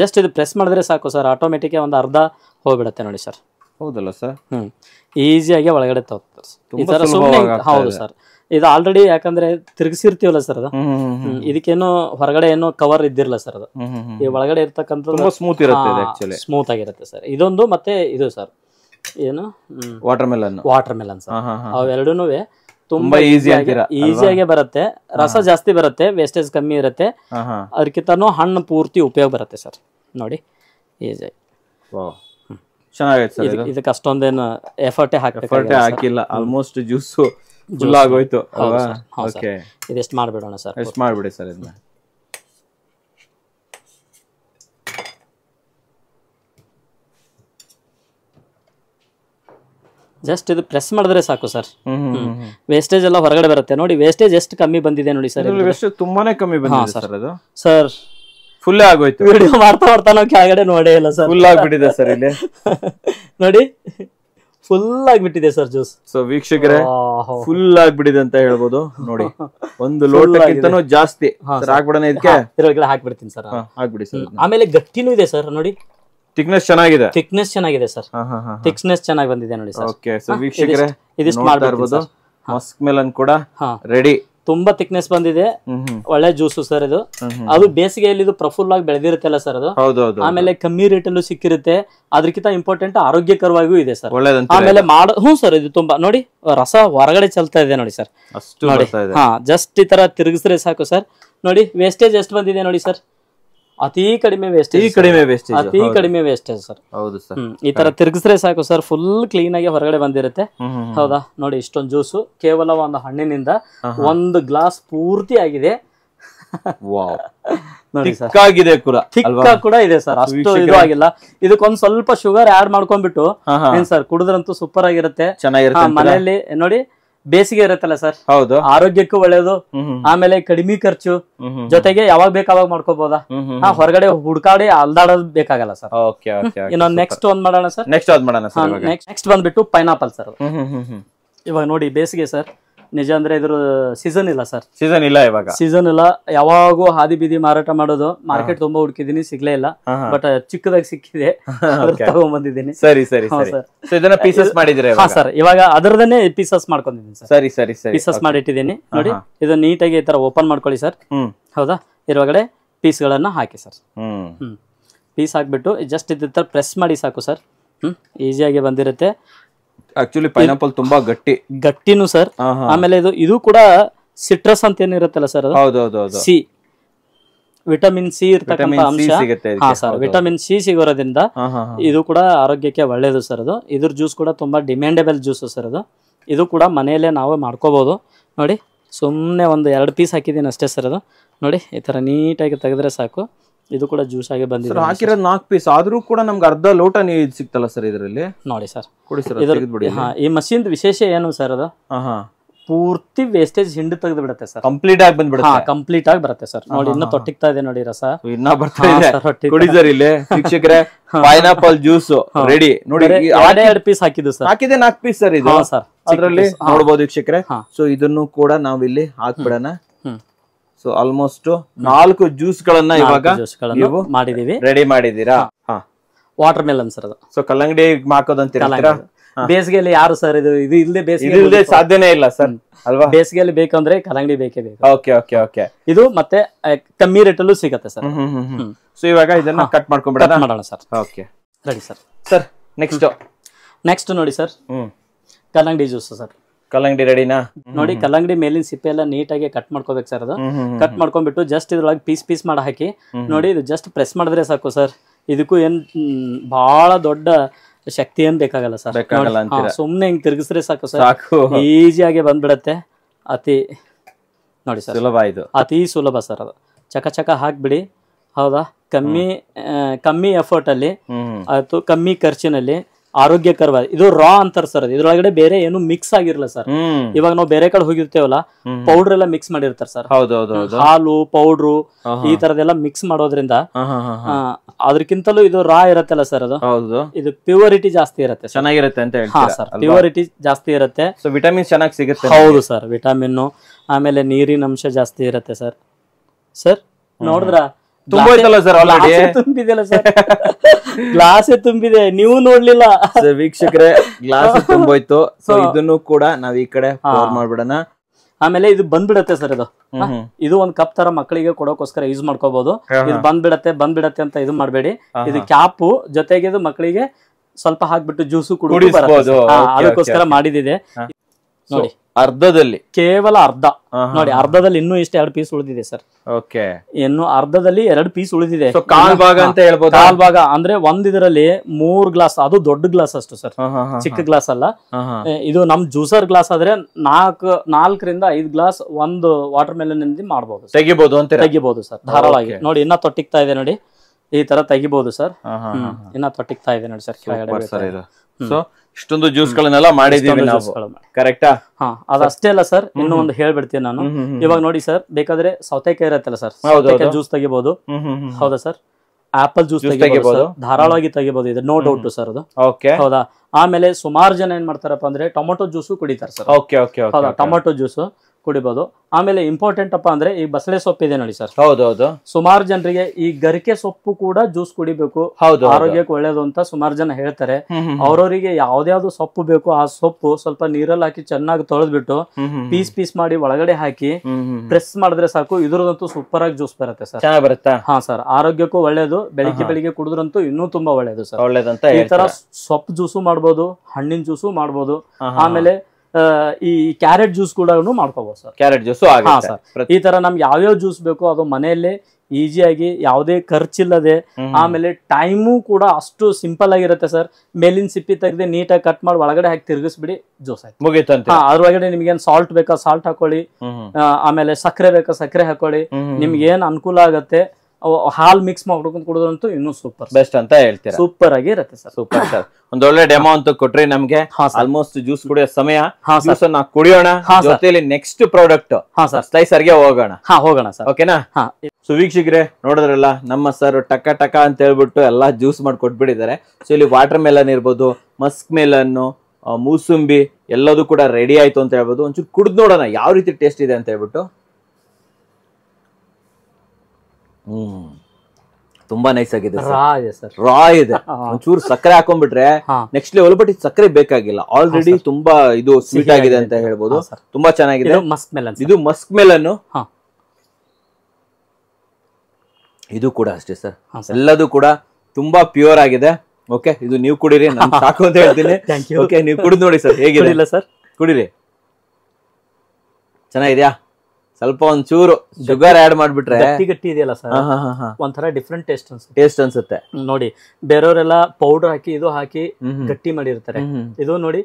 ಜಸ್ಟ್ ಇದು ಪ್ರೆಸ್ ಮಾಡಿದ್ರೆ ಸಾಕು ಸರ್ ಆಟೋಮೆಟಿಕ್ ಒಂದು ಅರ್ಧ ಹೋಗ್ಬಿಡುತ್ತೆ ನೋಡಿ ಸರ್ ಹೌದಲ್ಲ ಸರ್ ಹ್ಮ್ ಈಸಿಯಾಗಿ ಒಳಗಡೆ ತಗೋತಾರೆ ಹೌದು ಸರ್ ಇದು ಆಲ್ರೆಡಿ ಯಾಕಂದ್ರೆ ತಿರುಗಿಸಿರ್ತೀವಲ್ಲ ಸರ್ ಅದು ಇದಕ್ಕೇನು ಹೊರಗಡೆ ಏನು ಕವರ್ ಇದ್ದಿರಲ್ಲ ಸರ್ ಅದು ಈ ಒಳಗಡೆ ಇರ್ತಕ್ಕಂಥ ಸ್ಮೂತ್ ಇರುತ್ತೆ ಸ್ಮೂತ್ ಆಗಿರುತ್ತೆ ಸರ್ ಇದೊಂದು ಮತ್ತೆ ಇದು ಸರ್ ಏನು watermelon watermelon sir ಅವೆರಡೂ ತುಂಬಾ ಈಸಿ ಈಸಿಯಾಗಿ ಬರುತ್ತೆ ರಸ ಜಾಸ್ತಿ ಬರುತ್ತೆ ವೇಸ್ಟೇಜ್ ಕಮ್ಮಿ ಇರುತ್ತೆ ಅದಕ್ಕಿಂತ ಹಣ್ಣು ಪೂರ್ತಿ ಉಪಯೋಗ ಬರುತ್ತೆ ಸರ್ ನೋಡಿ ಈಸಿಯಾಗಿ ಚೆನ್ನಾಗೈತೆ ಸರ್ ಇದಕ್ಕೆ ಅಷ್ಟೊಂದೇನು ಎಫರ್ಟ್ ಹಾಕಿ ಹಾಕಿಲ್ಲ ಆಲ್ಮೋಸ್ಟ್ ಜ್ಯೂಸು ಫುಲ್ ಆಗೋಯ್ತು ಓಕೆ ಇದೆಷ್ಟು ಮಾಡ್ಬಿಡೋಣ ಸರ್ ಎಷ್ಟು ಸರ್ ಇದನ್ನ ಜಸ್ಟ್ ಇದು ಪ್ರೆಸ್ ಮಾಡಿದ್ರೆ ಸಾಕು ಸರ್ ವೇಸ್ಟೇಜ್ ಎಲ್ಲ ಹೊರಗಡೆ ಬರುತ್ತೆ ನೋಡಿ ವೇಸ್ಟೇಜ್ ಎಷ್ಟು ಕಮ್ಮಿ ಬಂದಿದೆ ನೋಡಿ ಸರ್ ತುಂಬಾನೇ ಕಮ್ಮಿ ಬಂದಿದೆ ಸರ್ ಅದು ಸರ್ ಫುಲ್ ಆಗೋಯ್ತು ವಿಡಿಯೋ ಮಾಡ್ತಾ ಮಾಡ್ತಾ ನಾವು ಕೆಳಗಡೆ ನೋಡೇ ಇಲ್ಲ ಸರ್ ಫುಲ್ ಆಗ್ಬಿಟ್ಟಿದೆ ಸರ್ ಇಲ್ಲಿ ನೋಡಿ ಫುಲ್ ಆಗ್ಬಿಟ್ಟಿದೆ ಸರ್ ಜ್ಯೂಸ್ ಸೊ ವೀಕ್ಷಕರೇ ಫುಲ್ ಆಗ್ಬಿಟ್ಟಿದೆ ಅಂತ ಹೇಳ್ಬೋದು ನೋಡಿ ಒಂದು ಲೋಟಕ್ಕಿಂತನೂ ಜಾಸ್ತಿ ಆಗ್ಬಿಡೋಣ ಇದಕ್ಕೆ ಹಾಕ್ಬಿಡ್ತೀನಿ ಸರ್ ಹಾಕ್ಬಿಡಿ ಸರ್ ಆಮೇಲೆ ಗಟ್ಟಿನೂ ಇದೆ ಸರ್ ನೋಡಿ ಥಿಕ್ನೆಸ್ ಚೆನ್ನಾಗಿದೆ ಥಿಕ್ನೆಸ್ ಚೆನ್ನಾಗಿದೆ ಸರ್ ಥಿಕ್ನೆಸ್ ಚೆನ್ನಾಗಿ ಬಂದಿದೆ ನೋಡಿ ಸರ್ ಓಕೆ ಸೊ ಇದಿಷ್ಟು ಮಾಡಬಹುದು ಮಸ್ಕ್ ಮೆಲನ್ ಕೂಡ ರೆಡಿ ತುಂಬಾ ಥಿಕ್ನೆಸ್ ಬಂದಿದೆ ಒಳ್ಳೆ ಜ್ಯೂಸು ಸರ್ ಇದು ಅದು ಬೇಸಿಗೆಯಲ್ಲಿ ಇದು ಪ್ರಫುಲ್ ಆಗಿ ಅಲ್ಲ ಸರ್ ಅದು ಆಮೇಲೆ ಕಮ್ಮಿ ರೇಟ್ ಅಲ್ಲೂ ಸಿಕ್ಕಿರುತ್ತೆ ಅದಕ್ಕಿಂತ ಇಂಪಾರ್ಟೆಂಟ್ ಆರೋಗ್ಯಕರವಾಗಿಯೂ ಇದೆ ಸರ್ ಆಮೇಲೆ ಮಾಡ ಹ್ಞೂ ಸರ್ ಇದು ತುಂಬಾ ನೋಡಿ ರಸ ಹೊರಗಡೆ ಚಲ್ತಾ ಇದೆ ನೋಡಿ ಸರ್ ನೋಡಿ ಹಾ ಜಸ್ಟ್ ಈ ತರ ತಿರುಗಿಸ್ರೆ ಸಾಕು ಸರ್ ನೋಡಿ ವೇಸ್ಟೇಜ್ ಎಷ್ಟು ಬಂದಿದೆ ನೋಡಿ ಸರ್ ಅತೀ ಕಡಿಮೆ ವೇಸ್ಟೇಜ್ ಕಡಿಮೆ ವೇಸ್ಟೇಜ್ ಅತಿ ಕಡಿಮೆ ವೇಸ್ಟೇಜ್ ಸರ್ ಹೌದು ಸರ್ ಈ ತರ ತಿರುಗಿಸ್ರೆ ಸಾಕು ಸರ್ ಫುಲ್ ಕ್ಲೀನ್ ಆಗಿ ಹೊರಗಡೆ ಬಂದಿರುತ್ತೆ ಹೌದಾ ನೋಡಿ ಇಷ್ಟೊಂದು ಜ್ಯೂಸು ಕೇವಲ ಒಂದು ಹಣ್ಣಿನಿಂದ ಒಂದು ಗ್ಲಾಸ್ ಪೂರ್ತಿ ಆಗಿದೆ ನೋಡಿ ಸರ್ ಕೂಡ ಇದೆ ಸರ್ ಅಷ್ಟು ಇದು ಇದಕ್ಕೊಂದ್ ಸ್ವಲ್ಪ ಶುಗರ್ ಆಡ್ ಮಾಡ್ಕೊಂಡ್ಬಿಟ್ಟು ಸರ್ ಕುಡಿದ್ರಂತೂ ಸೂಪರ್ ಆಗಿರುತ್ತೆ ಚೆನ್ನಾಗಿರುತ್ತೆ ಮನೆಯಲ್ಲಿ ನೋಡಿ ಬೇಸಿಗೆ ಇರುತ್ತಲ್ಲ ಸರ್ ಹೌದು ಆರೋಗ್ಯಕ್ಕೂ ಒಳ್ಳೇದು ಆಮೇಲೆ ಕಡಿಮೆ ಖರ್ಚು ಜೊತೆಗೆ ಯಾವಾಗ ಬೇಕಾವಾಗ ಮಾಡ್ಕೋಬಹುದಾ ಹೊರಗಡೆ ಹುಡ್ಕಾಡಿ ಅಲ್ದಾಡೋದು ಬೇಕಾಗಲ್ಲ ಸರ್ ಇನ್ನೊಂದ್ ನೆಕ್ಸ್ಟ್ ಒಂದ್ ಮಾಡೋಣ ಸರ್ ನೆಕ್ಸ್ಟ್ ಒಂದ್ ಮಾಡೋಣ ನೆಕ್ಸ್ಟ್ ಬಂದ್ಬಿಟ್ಟು ಪೈನಾಪಲ್ ಸರ್ ಇವಾಗ ನೋಡಿ ಬೇಸಿಗೆ ಸರ್ ನಿಜ ಅಂದ್ರೆ ಇದ್ರ ಸೀಸನ್ ಇಲ್ಲ ಸರ್ ಸೀಸನ್ ಇಲ್ಲ ಇವಾಗ ಸೀಸನ್ ಇಲ್ಲ ಯಾವಾಗೂ ಹಾದಿ ಬೀದಿ ಮಾರಾಟ ಮಾಡೋದು ಮಾರ್ಕೆಟ್ ತುಂಬಾ ಹುಡುಕಿದೀನಿ ಸಿಗ್ಲೇ ಇಲ್ಲ ಬಟ್ ಚಿಕ್ಕದಾಗಿ ಸಿಕ್ಕಿದೆ ತಗೊಂಡ್ಬಂದಿದ್ದೀನಿ ಸರಿ ಸರಿ ಇದನ್ನ ಪೀಸಸ್ ಮಾಡಿದ್ರೆ ಹಾ ಸರ್ ಇವಾಗ ಅದರದನ್ನೇ ಪೀಸಸ್ ಮಾಡ್ಕೊಂಡಿದ್ದೀನಿ ಸರ್ ಸರಿ ಸರಿ ಸರಿ ಪೀಸಸ್ ಮಾಡಿಟ್ಟಿದ್ದೀನಿ ನೋಡಿ ಇದು ನೀಟಾಗಿ ಈ ತರ ಓಪನ್ ಮಾಡ್ಕೊಳ್ಳಿ ಸರ್ ಹೌದಾ ಇರುವಾಗಡೆ ಪೀಸ್ ಗಳನ್ನ ಹಾಕಿ ಸರ್ ಹ್ಮ್ ಪೀಸ್ ಹಾಕ್ಬಿಟ್ಟು ಜಸ್ಟ್ ಇದ್ರ ಪ್ರೆಸ್ ಮಾಡಿ ಸಾಕು ಸರ್ ಹ್ಮ್ ಈಸಿಯಾಗಿ ಬಂದಿರುತ್ತೆ ಆಕ್ಚುಲಿ ಪೈನಾಪಲ್ ತುಂಬಾ ಗಟ್ಟಿ ಗಟ್ಟಿನು ಸರ್ ಆಮೇಲೆ ಇದು ಇದು ಕೂಡ ಸಿಟ್ರಸ್ ಅಂತ ಏನಿರುತ್ತಲ್ಲ ಸರ್ ಹೌದೌದು ಸಿ ವಿಟಮಿನ್ ಸಿ ಇರ್ತಕ್ಕಂಥ ಸರ್ ವಿಟಮಿನ್ ಸಿ ಸಿಗೋದ್ರಿಂದ ಇದು ಕೂಡ ಆರೋಗ್ಯಕ್ಕೆ ಒಳ್ಳೇದು ಸರ್ ಅದು ಇದ್ರ ಜ್ಯೂಸ್ ಕೂಡ ತುಂಬಾ ಡಿಮ್ಯಾಂಡೆಬಲ್ ಜ್ಯೂಸ್ ಸರ್ ಅದು ಇದು ಕೂಡ ಮನೆಯಲ್ಲೇ ನಾವೇ ಮಾಡ್ಕೋಬಹುದು ನೋಡಿ ಸುಮ್ಮನೆ ಒಂದು ಎರಡು ಪೀಸ್ ಹಾಕಿದೀನಿ ಅಷ್ಟೇ ಸರ್ ಅದು ನೋಡಿ ಈ ತರ ನೀಟಾಗಿ ತೆಗೆದ್ರೆ ಸಾಕು ಇದು ಕೂಡ ಜ್ಯೂಸ್ ಆಗಿ ಬಂದಿದೆ ಸರ್ ಹಾಕಿರೋದು ನಾಲ್ಕು ಪೀಸ್ ಆದ್ರೂ ಕೂಡ ನಮ್ಗೆ ಅರ್ಧ ಲೋಟ ನೀರು ಸಿಗ್ತಲ್ಲ ಸರ್ ಇದರಲ್ಲಿ ನೋಡಿ ಸರ್ ಕೊಡಿ ಸರ್ ಬಿಡಿ ಈ ಮಷಿನ್ ವಿಶೇಷ ಏನು ಸರ್ ಅದು ಪೂರ್ತಿ ವೇಸ್ಟೇಜ್ ಹಿಂಡು ತೆಗೆದು ಬಿಡುತ್ತೆ ಸರ್ ಕಂಪ್ಲೀಟ್ ಆಗಿ ಬಂದ್ಬಿಡುತ್ತೆ ಕಂಪ್ಲೀಟ್ ಆಗಿ ಬರುತ್ತೆ ಸರ್ ನೋಡಿ ಇನ್ನ ತೊಟ್ಟಿಗ್ತಾ ಇದೆ ನೋಡಿ ರಸ ಇನ್ನ ಬರ್ತಾ ಇದೆ ಸರ್ ಇಲ್ಲಿ ಪೈನಾಪಲ್ ಜ್ಯೂಸ್ ರೆಡಿ ನೋಡಿ ಎರಡು ಪೀಸ್ ಹಾಕಿದ್ದು ಸರ್ ಹಾಕಿದೆ ನಾಲ್ಕು ಪೀಸ್ ಸರ್ ಇದು ಸರ್ ಅದರಲ್ಲಿ ನೋಡಬಹುದು ವೀಕ್ಷಕರೇ ಸೊ ಇದನ್ನು ಕೂಡ ನಾವಿಲ್ಲಿ ಹಾಕ್ಬಿಡೋಣ ಸೊ ಆಲ್ಮೋಸ್ಟ್ ನಾಲ್ಕು ಜ್ಯೂಸ್ ಗಳನ್ನ ಇವಾಗ ನೀವು ಮಾಡಿದೀವಿ ರೆಡಿ ಮಾಡಿದೀರಾ ವಾಟರ್ ಮೆಲನ್ ಸರ್ ಅದು ಸೊ ಕಲ್ಲಂಗಡಿ ಹಾಕೋದಂತೀರಾ ಬೇಸಿಗೆಯಲ್ಲಿ ಯಾರು ಸರ್ ಇದು ಇದು ಇಲ್ಲದೆ ಬೇಸಿಗೆ ಸಾಧ್ಯನೇ ಇಲ್ಲ ಸರ್ ಅಲ್ವಾ ಬೇಸಿಗೆಯಲ್ಲಿ ಬೇಕಂದ್ರೆ ಕಲ್ಲಂಗಡಿ ಬೇಕೇ ಬೇಕು ಓಕೆ ಓಕೆ ಓಕೆ ಇದು ಮತ್ತೆ ಕಮ್ಮಿ ರೇಟಲ್ಲೂ ಸಿಗತ್ತೆ ಸರ್ ಸೊ ಇವಾಗ ಇದನ್ನ ಕಟ್ ಮಾಡ್ಕೊಂಡ್ಬಿಡ ಮಾಡೋಣ sir okay ready sir sir next next ನೋಡಿ ಸರ್ ಕಲ್ಲಂಗಡಿ ಜ್ಯೂಸ್ ಸರ್ ಕಲ್ಲಂಗಡಿ ರೆಡಿನಾ ನೋಡಿ ಕಲ್ಲಂಗಡಿ ಮೇಲಿನ ಸಿಪ್ಪೆ ಎಲ್ಲ ನೀಟಾಗಿ ಕಟ್ ಮಾಡ್ಕೋಬೇಕು ಸರ್ ಅದು ಕಟ್ ಮಾಡ್ಕೊಂಡ್ಬಿಟ್ಟು ಜಸ್ಟ್ ಇದ್ರೊಳಗೆ ಪೀಸ್ ಪೀಸ್ ಮಾಡಿ ಹಾಕಿ ನೋಡಿ ಇದು ಜಸ್ಟ್ ಪ್ರೆಸ್ ಮಾಡಿದ್ರೆ ಸಾಕು ಸರ್ ಇದಕ್ಕೂ ಏನ್ ಬಹಳ ದೊಡ್ಡ ಶಕ್ತಿ ಏನ್ ಬೇಕಾಗಲ್ಲ ಸರ್ ಸುಮ್ನೆ ಹಿಂಗ್ ತಿರ್ಗಿಸ್ರೆ ಸಾಕು ಸರ್ ಆಗಿ ಬಂದ್ಬಿಡತ್ತೆ ಅತಿ ನೋಡಿ ಸರ್ ಸುಲಭ ಇದು ಅತಿ ಸುಲಭ ಸರ್ ಅದು ಚಕ ಚಕ ಹಾಕ್ಬಿಡಿ ಹೌದಾ ಕಮ್ಮಿ ಕಮ್ಮಿ ಎಫರ್ಟ್ ಅಲ್ಲಿ ಅಥವಾ ಕಮ್ಮಿ ಖರ್ಚಿನಲ್ಲಿ ಆರೋಗ್ಯಕರವಾದ ಇದು ರಾ ಅಂತಾರ ಸರ್ ಇದ್ರೊಳಗಡೆ ಬೇರೆ ಏನು ಮಿಕ್ಸ್ ಆಗಿರಲ್ಲ ಸರ್ ಇವಾಗ ನಾವು ಬೇರೆ ಕಡೆ ಹೋಗಿರ್ತೇವಲ್ಲ ಪೌಡರ್ ಎಲ್ಲ ಮಿಕ್ಸ್ ಮಾಡಿರ್ತಾರ ಸರ್ ಹಾಲು ಪೌಡ್ರು ಈ ತರದೆಲ್ಲ ಮಿಕ್ಸ್ ಮಾಡೋದ್ರಿಂದ ಅದಕ್ಕಿಂತಲೂ ಇದು ರಾ ಇರತ್ತಲ್ಲ ಸರ್ ಅದು ಹೌದು ಇದು ಪ್ಯೂರಿಟಿ ಜಾಸ್ತಿ ಇರುತ್ತೆ ಚೆನ್ನಾಗಿರುತ್ತೆ ಅಂತ ಹೇಳಿ ಸರ್ ಪ್ಯೂರಿಟಿ ಜಾಸ್ತಿ ಇರುತ್ತೆ ವಿಟಮಿನ್ ಚೆನ್ನಾಗಿ ಸಿಗುತ್ತೆ ಹೌದು ಸರ್ ವಿಟಮಿನ್ ಆಮೇಲೆ ನೀರಿನ ಅಂಶ ಜಾಸ್ತಿ ಇರುತ್ತೆ ಸರ್ ಸರ್ ನೋಡಿದ್ರ ತುಂಬೋಯ್ತಲ್ಲ ಸರ್ ಆಲ್ರೆಡಿ ಸರ್ ಗ್ಲಾಸ್ ತುಂಬಿದೆ ನೀವು ನೋಡ್ಲಿಲ್ಲ ಸರ್ ಗ್ಲಾಸ್ ತುಂಬೋಯ್ತು ಸೊ ಇದನ್ನು ಕೂಡ ನಾವ್ ಈ ಕಡೆ ಮಾಡ್ಬಿಡೋಣ ಆಮೇಲೆ ಇದು ಬಂದ್ಬಿಡತ್ತೆ ಸರ್ ಇದು ಇದು ಒಂದ್ ಕಪ್ ತರ ಮಕ್ಕಳಿಗೆ ಕೊಡೋಕೋಸ್ಕರ ಯೂಸ್ ಮಾಡ್ಕೋಬಹುದು ಇದು ಬಂದ್ಬಿಡತ್ತೆ ಬಂದ್ಬಿಡತ್ತೆ ಅಂತ ಇದು ಮಾಡಬೇಡಿ ಇದು ಕ್ಯಾಪು ಜೊತೆಗೆ ಇದು ಮಕ್ಕಳಿಗೆ ಸ್ವಲ್ಪ ಹಾಕ್ಬಿಟ್ಟು ಜ್ಯೂಸು ಕುಡಿಬಹುದು ಅದಕ್ಕೋಸ್ಕರ ಮಾಡಿದಿದೆ ನೋಡಿ ಅರ್ಧದಲ್ಲಿ ಕೇವಲ ಅರ್ಧ ನೋಡಿ ಅರ್ಧದಲ್ಲಿ ಇನ್ನೂ ಇಷ್ಟ ಎರಡು ಪೀಸ್ ಉಳಿದಿದೆ ಸರ್ ಓಕೆ ಇನ್ನು ಅರ್ಧದಲ್ಲಿ ಎರಡು ಪೀಸ್ ಉಳಿದಿದೆ ಕಾಲ್ ಭಾಗ ಅಂತ ಹೇಳ್ಬೋದು ಕಾಲ್ ಭಾಗ ಅಂದ್ರೆ ಒಂದ್ ಇದರಲ್ಲಿ ಮೂರ್ ಗ್ಲಾಸ್ ಅದು ದೊಡ್ಡ ಗ್ಲಾಸ್ ಅಷ್ಟು ಸರ್ ಚಿಕ್ಕ ಗ್ಲಾಸ್ ಅಲ್ಲ ಇದು ನಮ್ ಜ್ಯೂಸರ್ ಗ್ಲಾಸ್ ಆದ್ರೆ ನಾಲ್ಕು ನಾಲ್ಕರಿಂದ ಐದ್ ಗ್ಲಾಸ್ ಒಂದು ವಾಟರ್ ಮೆಲನ್ ಮಾಡಬಹುದು ತೆಗಿಬಹುದು ಅಂತ ತೆಗಿಬಹುದು ಸರ್ ಧಾರಾಳಾಗಿ ನೋಡಿ ಇನ್ನ ತೊಟ್ಟಿಗ್ತಾ ಇದೆ ನೋಡಿ ಈ ತರ ತೆಗಿಬಹುದು ಸರ್ ಇನ್ನ ತೊಟ್ಟಿಗ್ತಾ ಇದೆ ನೋಡಿ ಸರ್ ಸೊ ಇಷ್ಟೊಂದು ಜ್ಯೂಸ್ ಗಳನ್ನೆಲ್ಲ ಮಾಡಿದೀವಿ ಕರೆಕ್ಟಾ ಹಾ ಅದಷ್ಟೇ ಅಲ್ಲ ಸರ್ ಇನ್ನು ಒಂದು ಹೇಳ್ಬಿಡ್ತೀನಿ ನಾನು ಇವಾಗ ನೋಡಿ ಸರ್ ಬೇಕಾದ್ರೆ ಸೌತೆಕಾಯಿ ಇರತ್ತಲ್ಲ ಸರ್ ಜ್ಯೂಸ್ ತೆಗಿಬಹುದು ಹೌದಾ ಸರ್ ಆಪಲ್ ಜ್ಯೂಸ್ ತೆಗಿಬಹುದು ಧಾರಾಳವಾಗಿ ತೆಗಿಬಹುದು ಇದು ನೋ ಡೌಟ್ ಸರ್ ಅದು ಹೌದಾ ಆಮೇಲೆ ಸುಮಾರು ಜನ ಏನ್ ಮಾಡ್ತಾರಪ್ಪ ಅಂದ್ರೆ ಟೊಮೊಟೊ ಜ್ಯೂಸು ಕುಡಿತಾರೆ ಸರ್ ಹೌದಾ ಟೊಮೊಟೊ ಜ್ಯೂಸು ಕುಡಿಬಹುದು ಆಮೇಲೆ ಇಂಪಾರ್ಟೆಂಟ್ ಅಪ್ಪ ಅಂದ್ರೆ ಈ ಬಸಳೆ ಸೊಪ್ಪು ಇದೆ ನೋಡಿ ಸರ್ ಹೌದೌದು ಸುಮಾರು ಜನರಿಗೆ ಈ ಗರಿಕೆ ಸೊಪ್ಪು ಕೂಡ ಜ್ಯೂಸ್ ಕುಡಿಬೇಕು ಹೌದು ಆರೋಗ್ಯಕ್ಕೆ ಒಳ್ಳೇದು ಅಂತ ಸುಮಾರು ಜನ ಹೇಳ್ತಾರೆ ಅವ್ರವರಿಗೆ ಯಾವ್ದಾವ್ದು ಸೊಪ್ಪು ಬೇಕು ಆ ಸೊಪ್ಪು ಸ್ವಲ್ಪ ನೀರಲ್ಲಿ ಹಾಕಿ ಚೆನ್ನಾಗಿ ತೊಳೆದ್ಬಿಟ್ಟು ಪೀಸ್ ಪೀಸ್ ಮಾಡಿ ಒಳಗಡೆ ಹಾಕಿ ಪ್ರೆಸ್ ಮಾಡಿದ್ರೆ ಸಾಕು ಇದ್ರದಂತೂ ಸೂಪರ್ ಆಗಿ ಜ್ಯೂಸ್ ಬರುತ್ತೆ ಸರ್ ಬರುತ್ತೆ ಹಾ ಸರ್ ಆರೋಗ್ಯಕ್ಕೂ ಒಳ್ಳೇದು ಬೆಳಿಗ್ಗೆ ಬೆಳಿಗ್ಗೆ ಕುಡಿದ್ರಂತೂ ಇನ್ನೂ ತುಂಬಾ ಒಳ್ಳೇದು ಸರ್ ಒಳ್ಳೇದಂತ ಈ ತರ ಸೊಪ್ಪು ಜ್ಯೂಸು ಮಾಡ್ಬೋದು ಹಣ್ಣಿನ ಜ್ಯೂಸು ಮಾಡ್ಬೋದು ಆಮೇಲೆ ಈ ಕ್ಯಾರೆಟ್ ಜ್ಯೂಸ್ ಕೂಡ ಮಾಡ್ಕೋಬಹುದು ಸರ್ ಕ್ಯಾರೆಟ್ ಜ್ಯೂಸ್ ಈ ತರ ನಮ್ಗೆ ಯಾವ್ಯಾವ ಜ್ಯೂಸ್ ಬೇಕು ಅದು ಮನೆಯಲ್ಲೇ ಈಸಿಯಾಗಿ ಯಾವುದೇ ಖರ್ಚಿಲ್ಲದೆ ಆಮೇಲೆ ಟೈಮು ಕೂಡ ಅಷ್ಟು ಸಿಂಪಲ್ ಆಗಿರುತ್ತೆ ಸರ್ ಮೇಲಿನ ಸಿಪ್ಪಿ ತೆಗೆದು ನೀಟಾಗಿ ಕಟ್ ಮಾಡಿ ಒಳಗಡೆ ಹಾಕಿ ತಿರುಗಿಸ್ಬಿಡಿ ಜ್ಯೂಸ್ ಆಯ್ತು ಮುಗಿತಂತ ಅದ್ರೊಳಗಡೆ ನಿಮ್ಗೆ ಏನ್ ಸಾಲ್ಟ್ ಬೇಕಾ ಸಾಲ್ಟ್ ಹಾಕೊಳ್ಳಿ ಆಮೇಲೆ ಸಕ್ಕರೆ ಬೇಕಾ ಸಕ್ಕರೆ ಹಾಕೊಳ್ಳಿ ನಿಮ್ಗೆ ಏನ್ ಅನುಕೂಲ ಆಗತ್ತೆ ಹಾಲ್ ಮಿಕ್ಸ್ ಮಾಡ್ಕೊಂಡು ಕುಡಿದ್ರಂತೂ ಇನ್ನೂ ಸೂಪರ್ ಬೆಸ್ಟ್ ಅಂತ ಹೇಳ್ತೀರಾ ಸೂಪರ್ ಆಗಿ ಇರುತ್ತೆ ಸರ್ ಸೂಪರ್ ಸರ್ ಒಳ್ಳೆ ಡೆಮೋ ಅಂತ ಕೊಟ್ರಿ ನಮ್ಗೆ ಆಲ್ಮೋಸ್ಟ್ ಜ್ಯೂಸ್ ಕುಡಿಯೋ ಸಮಯ ಜ್ಯೂಸ್ ಕುಡಿಯೋಣ ಜೊತೆಯಲ್ಲಿ ನೆಕ್ಸ್ಟ್ ಪ್ರಾಡಕ್ಟ್ ಹಾ ಸರ್ ಸ್ಲೈಸರ್ ಗೆ ಹೋಗೋಣ ಹಾ ಹೋಗೋಣ ಸರ್ ಓಕೆನಾ ಸೊ ನೋಡಿದ್ರಲ್ಲ ನಮ್ಮ ಸರ್ ಟಕ ಟಕ ಅಂತ ಹೇಳ್ಬಿಟ್ಟು ಎಲ್ಲಾ ಜ್ಯೂಸ್ ಮಾಡಿ ಕೊಟ್ಬಿಟ್ಟಿದ್ದಾರೆ ಸೊ ಇಲ್ಲಿ ವಾಟರ್ ಮೆಲನ್ ಇರ್ಬೋದು ಮಸ್ಕ್ ಮೆಲನ್ ಮೂಸುಂಬಿ ಎಲ್ಲದೂ ಕೂಡ ರೆಡಿ ಆಯ್ತು ಅಂತ ಹೇಳ್ಬೋದು ಒಂಚೂರು ಕುಡಿದ್ ನೋಡೋಣ ಯಾವ ರೀತಿ ಟೇಸ್ಟ್ ಇದೆ ಅಂತ ಹೇಳ್ಬಿಟ್ಟು ಹ್ಮ್ ತುಂಬಾ ನೈಸ್ ಆಗಿದೆ ರಾ ಇದೆ ಸರ್ ರಾಯ ಇದೆ ಒಂಚೂರು ಸಕ್ಕರೆ ಹಾಕೊಂಡ್ಬಿಟ್ರೆ ನೆಕ್ಸ್ಟ್ ಲೆವೆಲ್ ಬಟ್ ಇದು ಸಕ್ಕರೆ ಬೇಕಾಗಿಲ್ಲ ಆಲ್ರೆಡಿ ತುಂಬಾ ಇದು ಸ್ವೀಟ್ ಆಗಿದೆ ಅಂತ ಹೇಳ್ಬೋದು ತುಂಬಾ ಚೆನ್ನಾಗಿದೆ ಮಸ್ಕ್ ಮೆಲನ್ ಇದು ಮಸ್ಕ್ ಮೆಲನ್ ಇದು ಕೂಡ ಅಷ್ಟೇ ಸರ್ ಎಲ್ಲದೂ ಕೂಡ ತುಂಬಾ ಪ್ಯೂರ್ ಆಗಿದೆ ಓಕೆ ಇದು ನೀವು ಕುಡಿರಿ ನಾನು ಸಾಕು ಅಂತ ಹೇಳ್ತೀನಿ ಓಕೆ ನೀವು ಕುಡಿದು ನೋಡಿ ಸರ್ ಹೇಗಿದೆ ಸರ್ ಕುಡಿರಿ ಚೆನ್ನಾಗಿದ್ಯಾ ಸ್ವಲ್ಪ ಒಂದ್ ಚೂರು ಶುಗರ್ ಆಡ್ ಮಾಡ್ಬಿಟ್ರೆ ಗಟ್ಟಿ ಗಟ್ಟಿ ಇದೆಯಲ್ಲ ಸರ್ ಒಂಥರ ಡಿಫ್ರೆಂಟ್ ಟೇಸ್ಟ್ ಅನ್ಸುತ್ತೆ ಟೇಸ್ಟ್ ಅನ್ಸುತ್ತೆ ನೋಡಿ ಬೇರೆಯವರೆಲ್ಲ ಪೌಡರ್ ಹಾಕಿ ಇದು ಹಾಕಿ ಗಟ್ಟಿ ಮಾಡಿರ್ತಾರೆ ಇದು ನೋಡಿ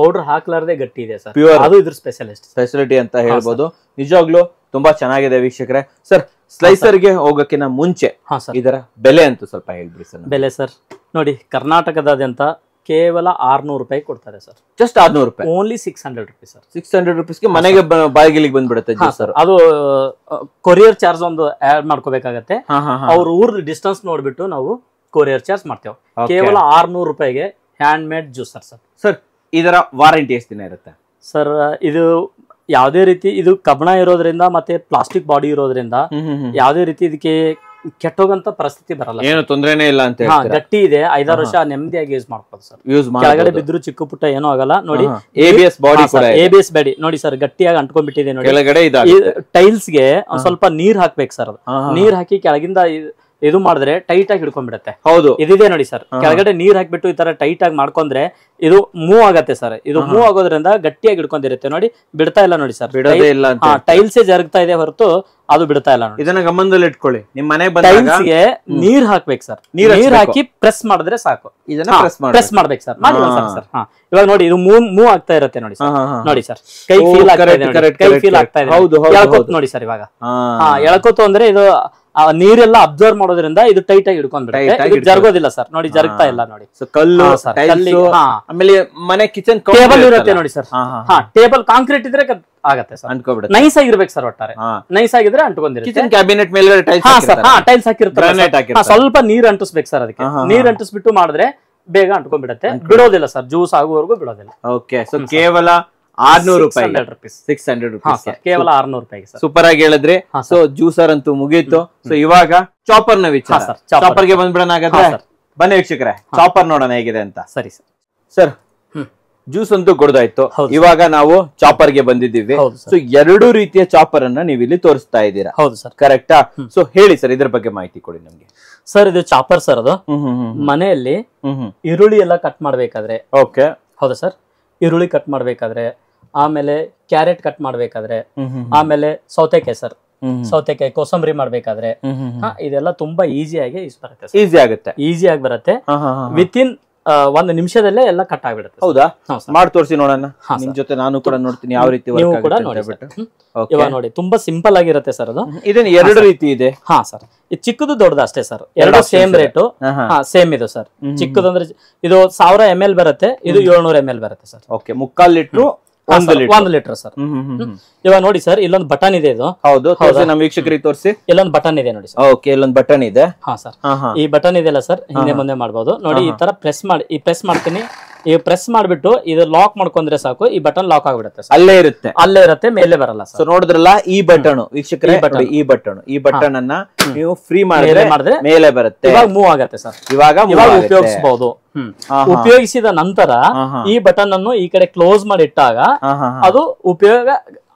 ಪೌಡರ್ ಹಾಕ್ಲಾರ್ದೆ ಗಟ್ಟಿ ಇದೆ ಸರ್ ಪ್ಯೂರ್ ಅದು ಇದ್ರ ಸ್ಪೆಷಲಿಸ್ಟ್ ಸ್ಪೆಷಾಲಿಟಿ ಅಂತ ಹೇಳ್ಬೋದು ನಿಜವಾಗ್ಲು ತುಂಬಾ ಚೆನ್ನಾಗಿದೆ ವೀಕ್ಷಕರೇ ಸರ್ ಸ್ಲೈಸರ್ ಗೆ ಹೋಗಕ್ಕಿಂತ ಮುಂಚೆ ಇದರ ಬೆಲೆ ಅಂತೂ ಸ್ವಲ್ಪ ಹೇಳ್ಬಿಡಿ ಸರ್ ಬೆಲೆ ಸರ್ ನೋಡಿ ಕರ್ನಾಟಕದಾದ್ಯಂತ ಕೇವಲ ಆರ್ನೂರು ರೂಪಾಯಿ ಕೊಡ್ತಾರೆ ಸರ್ ಜಸ್ಟ್ ಆರ್ನೂರು ರೂಪಾಯಿ only six hundred rupees sir six hundred ರುಪೀಸ್ಗೆ ಮನೆಗೆ ಬಾಗಿಲಿಗೆ ಬಂದ್ಬಿಡುತ್ತೆ ಸರ್ ಅದು ಕೊರಿಯರ್ ಚಾರ್ಜ್ ಒಂದು ಆಡ್ ಮಾಡ್ಕೋಬೇಕಾಗತ್ತೆ ಅವ್ರ ಊರ್ ಡಿಸ್ಟೆನ್ಸ್ ನೋಡ್ಬಿಟ್ಟು ನಾವು ಕೊರಿಯರ್ ಚಾರ್ಜ್ ಮಾಡ್ತೇವೆ ಕೇವಲ ಆರ್ನೂರು ರೂಪಾಯಿಗೆ hand made juicer sir sir ಇದರ ವಾರಂಟಿ ಎಷ್ಟು ದಿನ ಇರುತ್ತೆ ಸರ್ ಇದು ಯಾವುದೇ ರೀತಿ ಇದು ಕಬ್ಬಣ ಇರೋದ್ರಿಂದ ಮತ್ತೆ ಪ್ಲಾಸ್ಟಿಕ್ ಬಾಡಿ ಇರೋದ್ರಿಂದ ಯಾವುದೇ ರೀತಿ ಇದಕ್ಕೆ ಕೆಟ್ಟೋಗಂತ ಪರಿಸ್ಥಿತಿ ಬರಲ್ಲ ಏನು ತೊಂದರೆನೇ ಇಲ್ಲ ಅಂತ ಗಟ್ಟಿ ಇದೆ ಐದಾರು ವರ್ಷ ನೆಮ್ಮದಿಯಾಗಿ ಯೂಸ್ ಮಾಡ್ಬೋದು ಸರ್ ಯೂಸ್ ಕೆಳಗಡೆ ಬಿದ್ರು ಚಿಕ್ಕ ಪುಟ್ಟ ಏನೂ ಆಗಲ್ಲ ನೋಡಿ ಎಬಿಎಸ್ ಬಾಡಿ ಎಬಿಎಸ್ ಬಾಡಿ ನೋಡಿ ಸರ್ ಗಟ್ಟಿಯಾಗಿ ಅಂಟ್ಕೊಂಡ್ಬಿಟ್ಟಿದೆ ನೋಡಿ ಕೆಳಗಡೆ ಟೈಲ್ಸ್ ಗೆ ಸ್ವಲ್ಪ ನೀರ್ ಹಾಕ್ಬೇಕು ಸರ್ ನೀರ್ ಹಾಕಿ ಕೆಳಗಿಂದ ಇದು ಮಾಡಿದ್ರೆ ಟೈಟ್ ಆಗಿ ಹಿಡ್ಕೊಂಡ್ಬಿಡತ್ತೆ ಹೌದು ಇದಿದೆ ನೋಡಿ ಸರ್ ಕೆಳಗಡೆ ನೀರ್ ಹಾಕ್ಬಿಟ್ಟು ಈ ತರ ಟೈಟ್ ಆಗಿ ಮಾಡ್ಕೊಂಡ್ರೆ ಇದು ಮೂವ್ ಆಗತ್ತೆ ಸರ್ ಇದು ಮೂವ್ ಆಗೋದ್ರಿಂದ ಗಟ್ಟಿಯಾಗಿ ಹಿಡ್ಕೊಂಡಿರುತ್ತೆ ನೋಡಿ ಬಿಡ್ತಾ ಇಲ್ಲ ನೋಡಿ ಸರ್ ಟೈಲ್ಸ್ ಜರುಗ್ತಾ ಇದೆ ಹೊರತು ಅದು ಬಿಡ್ತಾ ಇಲ್ಲ ಇದನ್ನ ಗಮನದಲ್ಲಿ ಇಟ್ಕೊಳ್ಳಿ ನಿಮ್ ಮನೆ ಟೈಮ್ಸ್ಗೆ ನೀರ್ ಹಾಕ್ಬೇಕು ಸರ್ ನೀರ್ ಹಾಕಿ ಪ್ರೆಸ್ ಮಾಡಿದ್ರೆ ಸಾಕು ಇದನ್ನ ಪ್ರೆಸ್ ಮಾಡ್ಬೇಕು ಸರ್ ಸರ್ ಇವಾಗ ನೋಡಿ ಇದು ಮೂವ್ ಮೂವ್ ಆಗ್ತಾ ಇರತ್ತೆ ನೋಡಿ ಸರ್ ನೋಡಿ ಸರ್ ಕೈ ಫೀಲ್ ಆಗ್ತಾ ಇದೆ ಕೈ ಫೀಲ್ ಆಗ್ತಾ ಇದೆ ನೋಡಿ ಸರ್ ಇವಾಗ ಎಳ್ಕೋತು ಅಂದ್ರೆ ಇದು ನೀರೆಲ್ಲ ಅಬ್ಸರ್ವ್ ಮಾಡೋದ್ರಿಂದ ಇದು ಟೈಟ್ ಆಗಿ ಹಿಡ್ಕೊಂಡ್ಬಿಡುತ್ತೆ ಜರುಗೋದಿಲ್ಲ ಸರ್ ನೋಡಿ ಜರುಗ್ತಾ ಇಲ್ಲ ನೋಡಿ ಕಲ್ಲು ಆಮೇಲೆ ಮನೆ ಕಿಚನ್ ಟೇಬಲ್ ಇರುತ್ತೆ ನೋಡಿ ಸರ್ ಹಾ ಟೇಬಲ್ ಕಾಂಕ್ರೀಟ್ ಇದ್ರೆ ಆಗತ್ತೆ ಸರ್ ಅಂಟ್ಕೊಬಿಡುತ್ತೆ ನೈಸ್ ಆಗಿರ್ಬೇಕು ಸರ್ ಒಟ್ಟಾರೆ ನೈಸ್ ಆಗಿದ್ರೆ ಅಂಟ್ಕೊಂಡಿರುತ್ತೆ ಕಿಚನ್ ಕ್ಯಾಬಿನೆಟ್ ಮೇಲ್ಗಡೆ ಟೈಲ್ಸ್ ಹಾ ಸರ್ ಹಾ ಟೈಲ್ಸ್ ಹಾಕಿರ್ತಾರೆ ಸ್ವಲ್ಪ ನೀರ್ ಅಂಟಿಸ್ಬೇಕು ಸರ್ ಅದಕ್ಕೆ ನೀರ್ ಅಂಟಿಸ್ಬಿಟ್ಟು ಮಾಡಿದ್ರೆ ಬೇಗ ಅಂಟ್ಕೊಂಡ್ಬಿಡತ್ತೆ ಬಿಡೋದಿಲ್ಲ ಸರ್ ಜ್ಯೂಸ್ ಆಗುವವರೆಗೂ ಬಿಡೋದಿಲ್ಲ ಓಕೆ ಸೊ ಕೇವಲ ಆರ್ನೂರು ರೂಪಾಯಿ ಸಿಕ್ಸ್ ಹಂಡ್ರೆಡ್ ಕೇವಲ ಆರ್ನೂರು ಸೂಪರ್ ಆಗಿ ಹೇಳಿದ್ರೆ ಸೊ ಜ್ಯೂಸರ್ ಅಂತೂ ಮುಗೀತು ಸೊ ಇವಾಗ ಚಾಪರ್ ನ ವಿಚಾರ ಚಾಪರ್ ಗೆ ಬಂದ್ಬಿಡೋಣ ಆಗತ್ತೆ ಬನ್ನಿ ವೀಕ್ಷಕರೇ ಚಾಪರ್ ನೋಡೋಣ ಹೇಗಿದೆ ಅಂತ ಸರಿ ಸರ್ ಸರ್ ಜ್ಯೂಸ್ ಅಂತೂ ಕೊಡ್ದಾಯ್ತು ಇವಾಗ ನಾವು ಚಾಪರ್ ಗೆ ಬಂದಿದ್ದೀವಿ ಸೊ ಎರಡು ರೀತಿಯ ಚಾಪರ್ ಅನ್ನ ನೀವು ಇಲ್ಲಿ ತೋರಿಸ್ತಾ ಇದ್ದೀರಾ ಹೌದು ಸರ್ ಕರೆಕ್ಟಾ ಸೊ ಹೇಳಿ ಸರ್ ಇದ್ರ ಬಗ್ಗೆ ಮಾಹಿತಿ ಕೊಡಿ ನಮ್ಗೆ ಸರ್ ಇದು ಚಾಪರ್ ಸರ್ ಅದು ಮನೆಯಲ್ಲಿ ಈರುಳ್ಳಿ ಎಲ್ಲ ಕಟ್ ಮಾಡ್ಬೇಕಾದ್ರೆ ಓಕೆ ಹೌದಾ ಸರ್ ಈರುಳ್ಳಿ ಕಟ್ ಮಾಡ್ಬೇಕಾದ್ರೆ ಆಮೇಲೆ ಕ್ಯಾರೆಟ್ ಕಟ್ ಮಾಡ್ಬೇಕಾದ್ರೆ ಆಮೇಲೆ ಸೌತೆಕಾಯಿ ಸರ್ ಸೌತೆಕಾಯಿ ಕೋಸಂಬರಿ ಮಾಡ್ಬೇಕಾದ್ರೆ ಇದೆಲ್ಲ ತುಂಬಾ ಆಗಿ ಬರುತ್ತೆ ಈಸಿ ಆಗುತ್ತೆ ಆಗಿ ಬರುತ್ತೆ ವಿತ್ ಇನ್ ಒಂದು ನಿಮಿಷದಲ್ಲೇ ಎಲ್ಲ ಕಟ್ ಆಗ್ಬಿಡುತ್ತೆ ಹೌದಾ ಮಾಡಿ ತೋರಿಸಿ ನೋಡೋಣ ನಿಮ್ ಜೊತೆ ನಾನು ಕೂಡ ನೋಡ್ತೀನಿ ಯಾವ ರೀತಿ ನೋಡಿ ತುಂಬಾ ಸಿಂಪಲ್ ಆಗಿರುತ್ತೆ ಸರ್ ಅದು ಇದನ್ನ ಎರಡು ರೀತಿ ಇದೆ ಹಾ ಸರ್ ಚಿಕ್ಕದು ದೊಡ್ಡದು ಅಷ್ಟೇ ಸರ್ ಎರಡು ಸೇಮ್ ರೇಟು ಸೇಮ್ ಇದು ಸರ್ ಅಂದ್ರೆ ಇದು ಸಾವಿರ ಎಮ್ ಎಲ್ ಬರುತ್ತೆ ಇದು ಏಳ್ನೂರ ಎಮ್ ಎಲ್ ಬರುತ್ತೆ ಸರ್ ಓಕೆ ಮುಕ್ಕಾಲ್ ಲೀಟ್ರು ಒಂದು ಲೀಟರ್ ಸರ್ ಇವಾಗ ನೋಡಿ ಸರ್ ಇಲ್ಲೊಂದು ಬಟನ್ ಇದೆ ಇದು ಹೌದು ನಮ್ಮ ವೀಕ್ಷಕರಿಗೆ ತೋರಿಸಿ ಇಲ್ಲೊಂದ್ ಬಟನ್ ಇದೆ ನೋಡಿ ಓಕೆ ಇಲ್ಲೊಂದು ಬಟನ್ ಇದೆ ಹಾ ಸರ್ ಈ ಬಟನ್ ಇದೆಲ್ಲ ಸರ್ ಹಿಂದೆ ಮುಂದೆ ಮಾಡಬಹುದು ನೋಡಿ ಈ ತರ ಪ್ರೆಸ್ ಮಾಡಿ ಈ ಪ್ರೆಸ್ ಮಾಡ್ತೀನಿ ನೀವು ಪ್ರೆಸ್ ಮಾಡ್ಬಿಟ್ಟು ಇದು ಲಾಕ್ ಮಾಡ್ಕೊಂಡ್ರೆ ಸಾಕು ಈ ಬಟನ್ ಲಾಕ್ ಆಗ್ಬಿಡುತ್ತೆ ಅಲ್ಲೇ ಇರುತ್ತೆ ಅಲ್ಲೇ ಇರುತ್ತೆ ಮೇಲೆ ಬರಲ್ಲ ಸೊ ನೋಡಿದ್ರಲ್ಲ ಈ ಬಟನ್ ವೀಕ್ಷಕರ ಈ ಬಟನ್ ಈ ಬಟನ್ ಅನ್ನ ನೀವು ಫ್ರೀ ಮಾಡಿದ್ರೆ ಮಾಡಿದ್ರೆ ಮೇಲೆ ಬರುತ್ತೆ ಇವಾಗ ಮೂವ್ ಆಗತ್ತೆ ಸರ್ ಇವಾಗ ಇವಾಗ ಉಪಯೋಗಿಸಬಹುದು ಉಪಯೋಗಿಸಿದ ನಂತರ ಈ ಬಟನ್ ಅನ್ನು ಈ ಕಡೆ ಕ್ಲೋಸ್ ಮಾಡಿ ಇಟ್ಟಾಗ ಅದು ಉಪಯೋಗ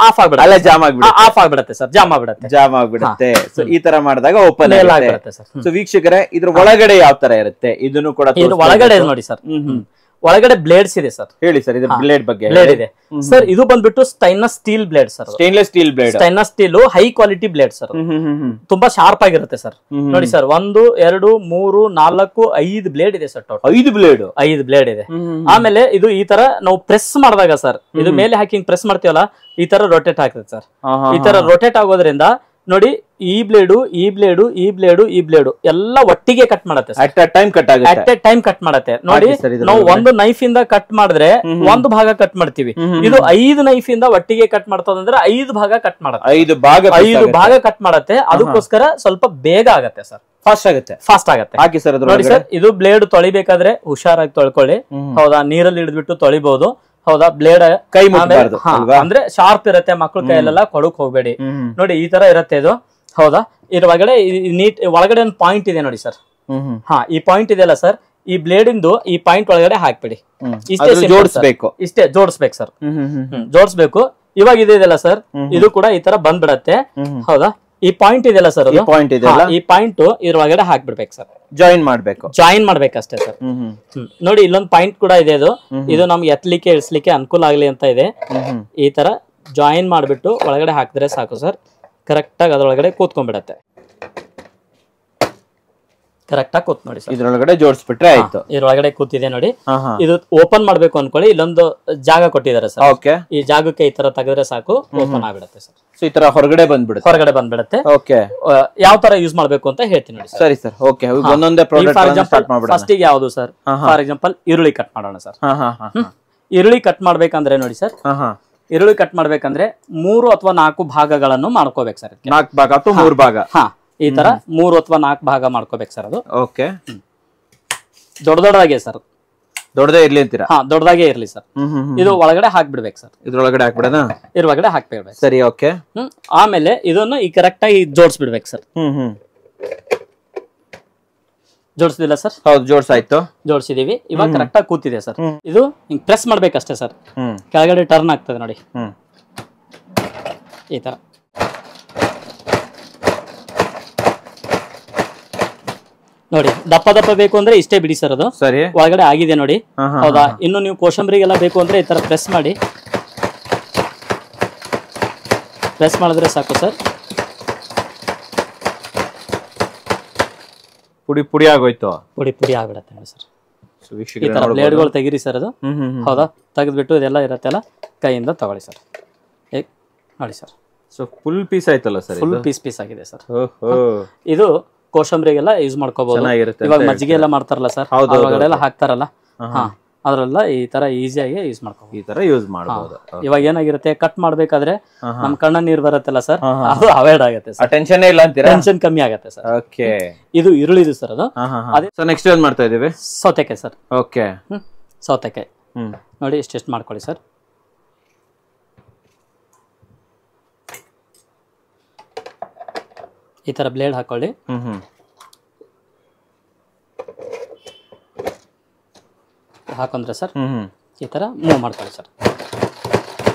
ಆಫ್ ಆಗ್ಬಿಡುತ್ತೆ ಜಾಮ್ ಆಗ್ಬಿಡುತ್ತೆ ಆಫ್ ಆಗ್ಬಿಡುತ್ತೆ ಸರ್ ಜಾಮ್ ಆಗ್ಬಿಡುತ್ತೆ ಜಾಮ್ ಆಗ್ಬಿಡುತ್ತೆ ಸೊ ಈ ತರ ಮಾಡಿದಾಗ ಓಪನ್ ಸರ್ ಸೊ ವೀಕ್ಷಕರೇ ಇದ್ರ ಒಳಗಡೆ ಯಾವ ತರ ಇರುತ್ತೆ ಇದನ್ನು ಕೂಡ ಒಳಗಡೆ ನೋಡಿ ಸರ್ ಹ್ಮ್ ಒಳಗಡೆ ಬ್ಲೇಡ್ಸ್ ಇದೆ ಸರ್ ಹೇಳಿ ಸರ್ ಇದು ಬ್ಲೇಡ್ ಬಗ್ಗೆ ಬ್ಲೇಡ್ ಇದೆ ಸರ್ ಇದು ಬಂದ್ಬಿಟ್ಟು stainless steel blade sir stainless steel blade stainless steel high quality blade sir ತುಂಬಾ ಶಾರ್ಪ್ ಆಗಿರುತ್ತೆ ಸರ್ ನೋಡಿ ಸರ್ ಒಂದು ಎರಡು ಮೂರು ನಾಲ್ಕು ಐದು ಬ್ಲೇಡ್ ಇದೆ ಸರ್ ಟೋಟಲ್ ಐದು ಬ್ಲೇಡ್ ಐದು ಬ್ಲೇಡ್ ಇದೆ ಆಮೇಲೆ ಇದು ಈ ತರ ನಾವು ಪ್ರೆಸ್ ಮಾಡಿದಾಗ ಸರ್ ಇದು ಮೇಲೆ ಹಾಕಿ ಪ್ರೆಸ್ ಮಾಡ್ತೀವಲ್ಲ ಈ ತರ ರೊಟೇಟ್ ಆಗ್ತದೆ ಸರ್ ಈ ತರ ರೊಟೇಟ್ ಆಗೋದ್ರಿಂದ ನೋಡಿ ಈ ಬ್ಲೇಡು ಈ ಬ್ಲೇಡು ಈ ಬ್ಲೇಡು ಈ ಬ್ಲೇಡು ಎಲ್ಲ ಒಟ್ಟಿಗೆ ಕಟ್ ಮಾಡತ್ತೆ ಅಟ್ ಟೈಮ್ ಕಟ್ ಆಗುತ್ತೆ ಟೈಮ್ ಕಟ್ ಮಾಡತ್ತೆ ನೋಡಿ ನಾವು ಒಂದು ನೈಫ್ ಇಂದ ಕಟ್ ಮಾಡಿದ್ರೆ ಒಂದು ಭಾಗ ಕಟ್ ಮಾಡ್ತೀವಿ ಇದು ಐದು ನೈಫ್ ಇಂದ ಒಟ್ಟಿಗೆ ಕಟ್ ಮಾಡ್ತದಂದ್ರೆ ಐದು ಭಾಗ ಕಟ್ ಮಾಡುತ್ತೆ ಐದು ಭಾಗ ಐದು ಭಾಗ ಕಟ್ ಮಾಡತ್ತೆ ಅದಕ್ಕೋಸ್ಕರ ಸ್ವಲ್ಪ ಬೇಗ ಆಗತ್ತೆ ಸರ್ ಫಾಸ್ಟ್ ಆಗುತ್ತೆ ಫಾಸ್ಟ್ ಆಗುತ್ತೆ ಹಾಕಿ ಸರ್ ನೋಡಿ ಸರ್ ಇದು ಬ್ಲೇಡ್ ತೊಳಿಬೇಕಾದ್ರೆ ಹುಷಾರಾಗಿ ತೊಳ್ಕೊಳ್ಳಿ ಹೌದಾ ನೀರಲ್ಲಿ ಹಿಡಿದ್ಬಿಟ್ಟು ತೊಳಿಬಹುದು ಹೌದಾ ಬ್ಲೇಡ್ ಕೈ ಅಂದ್ರೆ ಶಾರ್ಪ್ ಇರುತ್ತೆ ಮಕ್ಕಳ ಕೈಯಲ್ಲೆಲ್ಲ ಕೊಡಕ್ ಹೋಗ್ಬೇಡಿ ನೋಡಿ ಈ ತರ ಇರತ್ತೆ ಇದು ಹೌದಾ ಇದ್ರ ಒಳಗಡೆ ನೀಟ್ ಒಳಗಡೆ ಒಂದು ಪಾಯಿಂಟ್ ಇದೆ ನೋಡಿ ಸರ್ ಹಾ ಈ ಪಾಯಿಂಟ್ ಇದೆಯಲ್ಲ ಸರ್ ಈ ಬ್ಲೇಡ್ ಇಂದು ಈ ಪಾಯಿಂಟ್ ಒಳಗಡೆ ಹಾಕ್ಬಿಡಿ ಇಷ್ಟೇ ಜೋಡಿಸ್ಬೇಕು ಇಷ್ಟೇ ಜೋಡಿಸ್ಬೇಕು ಸರ್ ಜೋಡಿಸ್ಬೇಕು ಇವಾಗ ಇದೆಯಲ್ಲ ಸರ್ ಇದು ಕೂಡ ಈ ತರ ಬಂದ್ಬಿಡತ್ತೆ ಹೌದಾ ಈ ಪಾಯಿಂಟ್ ಇದೆಯಲ್ಲ ಸರ್ ಪಾಯಿಂಟ್ ಇದೆ ಈ ಪಾಯಿಂಟ್ ಇದ್ರ ಒಳಗಡೆ ಹಾಕ್ಬಿಡ್ಬೇಕು ಸರ್ ಜಾಯಿನ್ ಮಾಡ್ಬೇಕು ಜಾಯಿನ್ ಮಾಡ್ಬೇಕಷ್ಟೇ ಸರ್ ನೋಡಿ ಇಲ್ಲೊಂದು ಪಾಯಿಂಟ್ ಕೂಡ ಇದೆ ಅದು ಇದು ನಮ್ಗೆ ಎತ್ತಲಿಕ್ಕೆ ಇಳಿಸ್ಲಿಕ್ಕೆ ಅನುಕೂಲ ಆಗ್ಲಿ ಅಂತ ಇದೆ ಈ ತರ ಜಾಯಿನ್ ಮಾಡ್ಬಿಟ್ಟು ಒಳಗಡೆ ಹಾಕಿದ್ರೆ ಸಾಕು ಸರ್ ಕರೆಕ್ಟಾಗಿ ಅದರೊಳಗಡೆ ಕೂತ್ಕೊಂಡ್ಬಿಡತ್ತೆ ಕರೆಕ್ಟಾಗಿ ಕೂತ್ ನೋಡಿ ಸರ್ ಇದ್ರೊಳಗಡೆ ಜೋಡಿಸ್ಬಿಟ್ರೆ ಆಯ್ತು ಇದ್ರೊಳಗಡೆ ಕೂತಿದೆ ನೋಡಿ ಇದು ಓಪನ್ ಮಾಡ್ಬೇಕು ಅನ್ಕೊಳ್ಳಿ ಇಲ್ಲೊಂದು ಜಾಗ ಕೊಟ್ಟಿದ್ದಾರೆ ಸರ್ ಓಕೆ ಈ ಜಾಗಕ್ಕೆ ಈ ತರ ತೆಗೆದ್ರೆ ಸಾಕು ಓಪನ್ ಆಗ್ಬಿಡುತ್ತೆ ಸರ್ ಸೊ ಈ ತರ ಹೊರಗಡೆ ಬಂದ್ಬಿಡುತ್ತೆ ಹೊರಗಡೆ ಬಂದ್ಬಿಡತ್ತೆ ಓಕೆ ಯಾವ ತರ ಯೂಸ್ ಮಾಡ್ಬೇಕು ಅಂತ ಹೇಳ್ತೀನಿ ನೋಡಿ ಸರಿ ಸರ್ ಓಕೆ ಒಂದೊಂದೇ ಪ್ರಾಡಕ್ಟ್ ಸ್ಟಾರ್ಟ್ ಫಸ್ಟ್ ಯಾವುದು ಸರ್ ಫಾರ್ ಎಕ್ಸಾಂಪಲ್ ಈರುಳ್ಳಿ ಕಟ್ ಮಾಡೋಣ ಸರ್ ಈರುಳ್ಳಿ ಕಟ್ ಮಾಡ್ಬೇಕಂದ್ರೆ ನೋಡಿ ಸರ್ ಈರುಳ್ಳಿ ಕಟ್ ಮಾಡ್ಬೇಕಂದ್ರೆ ಮೂರು ಅಥವಾ ನಾಲ್ಕು ಭಾಗಗಳನ್ನು ಮಾಡ್ಕೋಬೇಕು ಸರ್ ನಾಲ್ಕು ಭಾಗ ಅಥವಾ ಮೂರು ಭಾಗ ಹಾ ಈ ತರ ಮೂರು ಅಥವಾ ನಾಲ್ಕು ಭಾಗ ಮಾಡ್ಕೋಬೇಕು ಸರ್ ಅದು ಓಕೆ ದೊಡ್ಡ ದೊಡ್ಡದಾಗೆ ಸರ್ ದೊಡ್ಡದೇ ಇರ್ಲಿ ಅಂತೀರಾ ಹಾ ದೊಡ್ಡದಾಗೆ ಇರ್ಲಿ ಸರ್ ಇದು ಒಳಗಡೆ ಹಾಕ್ಬಿಡ್ಬೇಕು ಸರ್ ಇದ್ರೊಳಗಡೆ ಹಾಕ್ಬಿಡದ ಇದ್ರೊಳಗಡೆ ಹಾಕ್ಬಿಡ್ಬೇಕು ಸರಿ ಓಕೆ ಹ್ಮ್ ಆಮೇಲೆ ಇದನ್ನು ಈ ಕರೆಕ್ಟ್ ಆಗಿ ಜೋಡಿಸ್ಬಿಡ್ಬೇಕು ಸರ್ ಹ್ಮ್ ಹ್ಮ್ ಜೋಡಿಸಿದಿಲ್ಲ ಸರ್ ಹೌದು ಜೋಡಿಸಾಯ್ತು ಜೋಡಿಸಿದೀವಿ ಇವಾಗ ಕರೆಕ್ಟ್ ಆಗಿ ಕೂತಿದೆ ಸರ್ ಇದು ಹಿಂಗ್ ಪ್ರೆಸ್ ಮಾಡ್ಬೇಕಷ್ಟೇ ಸರ್ ಕೆಳಗಡೆ ಟರ್ನ್ ಆಗ್ತದೆ ನೋಡಿ ಈ ತರ ನೋಡಿ ದಪ್ಪ ದಪ್ಪ ಬೇಕು ಅಂದ್ರೆ ಇಷ್ಟೇ ಬಿಡಿ ಸರ್ ಅದು ಸರಿ ಒಳಗಡೆ ಆಗಿದೆ ನೋಡಿ ಹೌದಾ ಇನ್ನು ನೀವು ಕೋಶಂಬರಿಗೆಲ್ಲ ಬೇಕು ಅಂದ್ರೆ ಈ ತರ ಪ್ರೆಸ್ ಮಾಡಿ ಪ್ರೆಸ್ ಮಾಡಿದ್ರೆ ಸಾಕು ಸರ್ ಪುಡಿ ಪುಡಿ ಆಗೋಯ್ತು ಪುಡಿ ಪುಡಿ ಆಗ್ಬಿಡತ್ತೆ ಸರ್ ಬ್ಲೇಡ್ಗಳು ತೆಗೀರಿ ಸರ್ ಅದು ಹೌದಾ ತೆಗೆದ್ಬಿಟ್ಟು ಇದೆಲ್ಲ ಇರತ್ತೆ ಅಲ್ಲ ಕೈಯಿಂದ ತಗೊಳ್ಳಿ ಸರ್ ನೋಡಿ ಸರ್ ಸೊ ಫುಲ್ ಪೀಸ್ ಆಯ್ತಲ್ಲ ಸರ್ ಫುಲ್ ಪೀಸ್ ಪೀಸ್ ಆಗಿದೆ ಸರ್ ಇದು ಕೋಸಂಬರಿಗೆಲ್ಲ ಯೂಸ್ ಮಾಡ್ಕೋಬಹುದು ಇವಾಗ ಮಜ್ಜಿಗೆ ಎಲ್ಲ ಮಾಡ್ತಾರಲ್ಲ ಸರ್ ಹಾಕ್ತಾರಲ್ಲ ಹಾ ಅದ್ರಲ್ಲ ಈ ತರ ಈಸಿಯಾಗಿ ಯೂಸ್ ಮಾಡ್ಕೋಬಹುದು ಈ ತರ ಯೂಸ್ ಮಾಡಬಹುದು ಇವಾಗ ಏನಾಗಿರುತ್ತೆ ಕಟ್ ಮಾಡ್ಬೇಕಾದ್ರೆ ನಮ್ ಕಣ್ಣ ನೀರ್ ಬರುತ್ತಲ್ಲ ಸರ್ ಅದು ಅವಾಯ್ಡ್ ಆಗುತ್ತೆ ಸರ್ ಟೆನ್ಷನ್ ಇಲ್ಲ ಅಂತೀರಾ ಟೆನ್ಷನ್ ಕಮ್ಮಿ ಆಗುತ್ತೆ ಸರ್ ಓಕೆ ಇದು ಇದು ಸರ್ ಅದು ಅದೇ ಸೊ ನೆಕ್ಸ್ಟ್ ಏನ್ ಮಾಡ್ತಾ ಇದೀವಿ ಸೌತೆಕಾಯಿ ಸರ್ ಓಕೆ ಸೌತೆಕಾಯಿ ನೋಡಿ ಇಷ್ಟ ಮಾಡ್ಕೊಳ್ಳಿ ಸರ್ ಈ ತರ ಬ್ಲೇಡ್ ಹಾಕೊಳ್ಳಿ ಹಾಕೊಂಡ್ರೆ ಸರ್ ಈ ತರ ಮೂವ್ ಮಾಡ್ತಾರೆ ಸರ್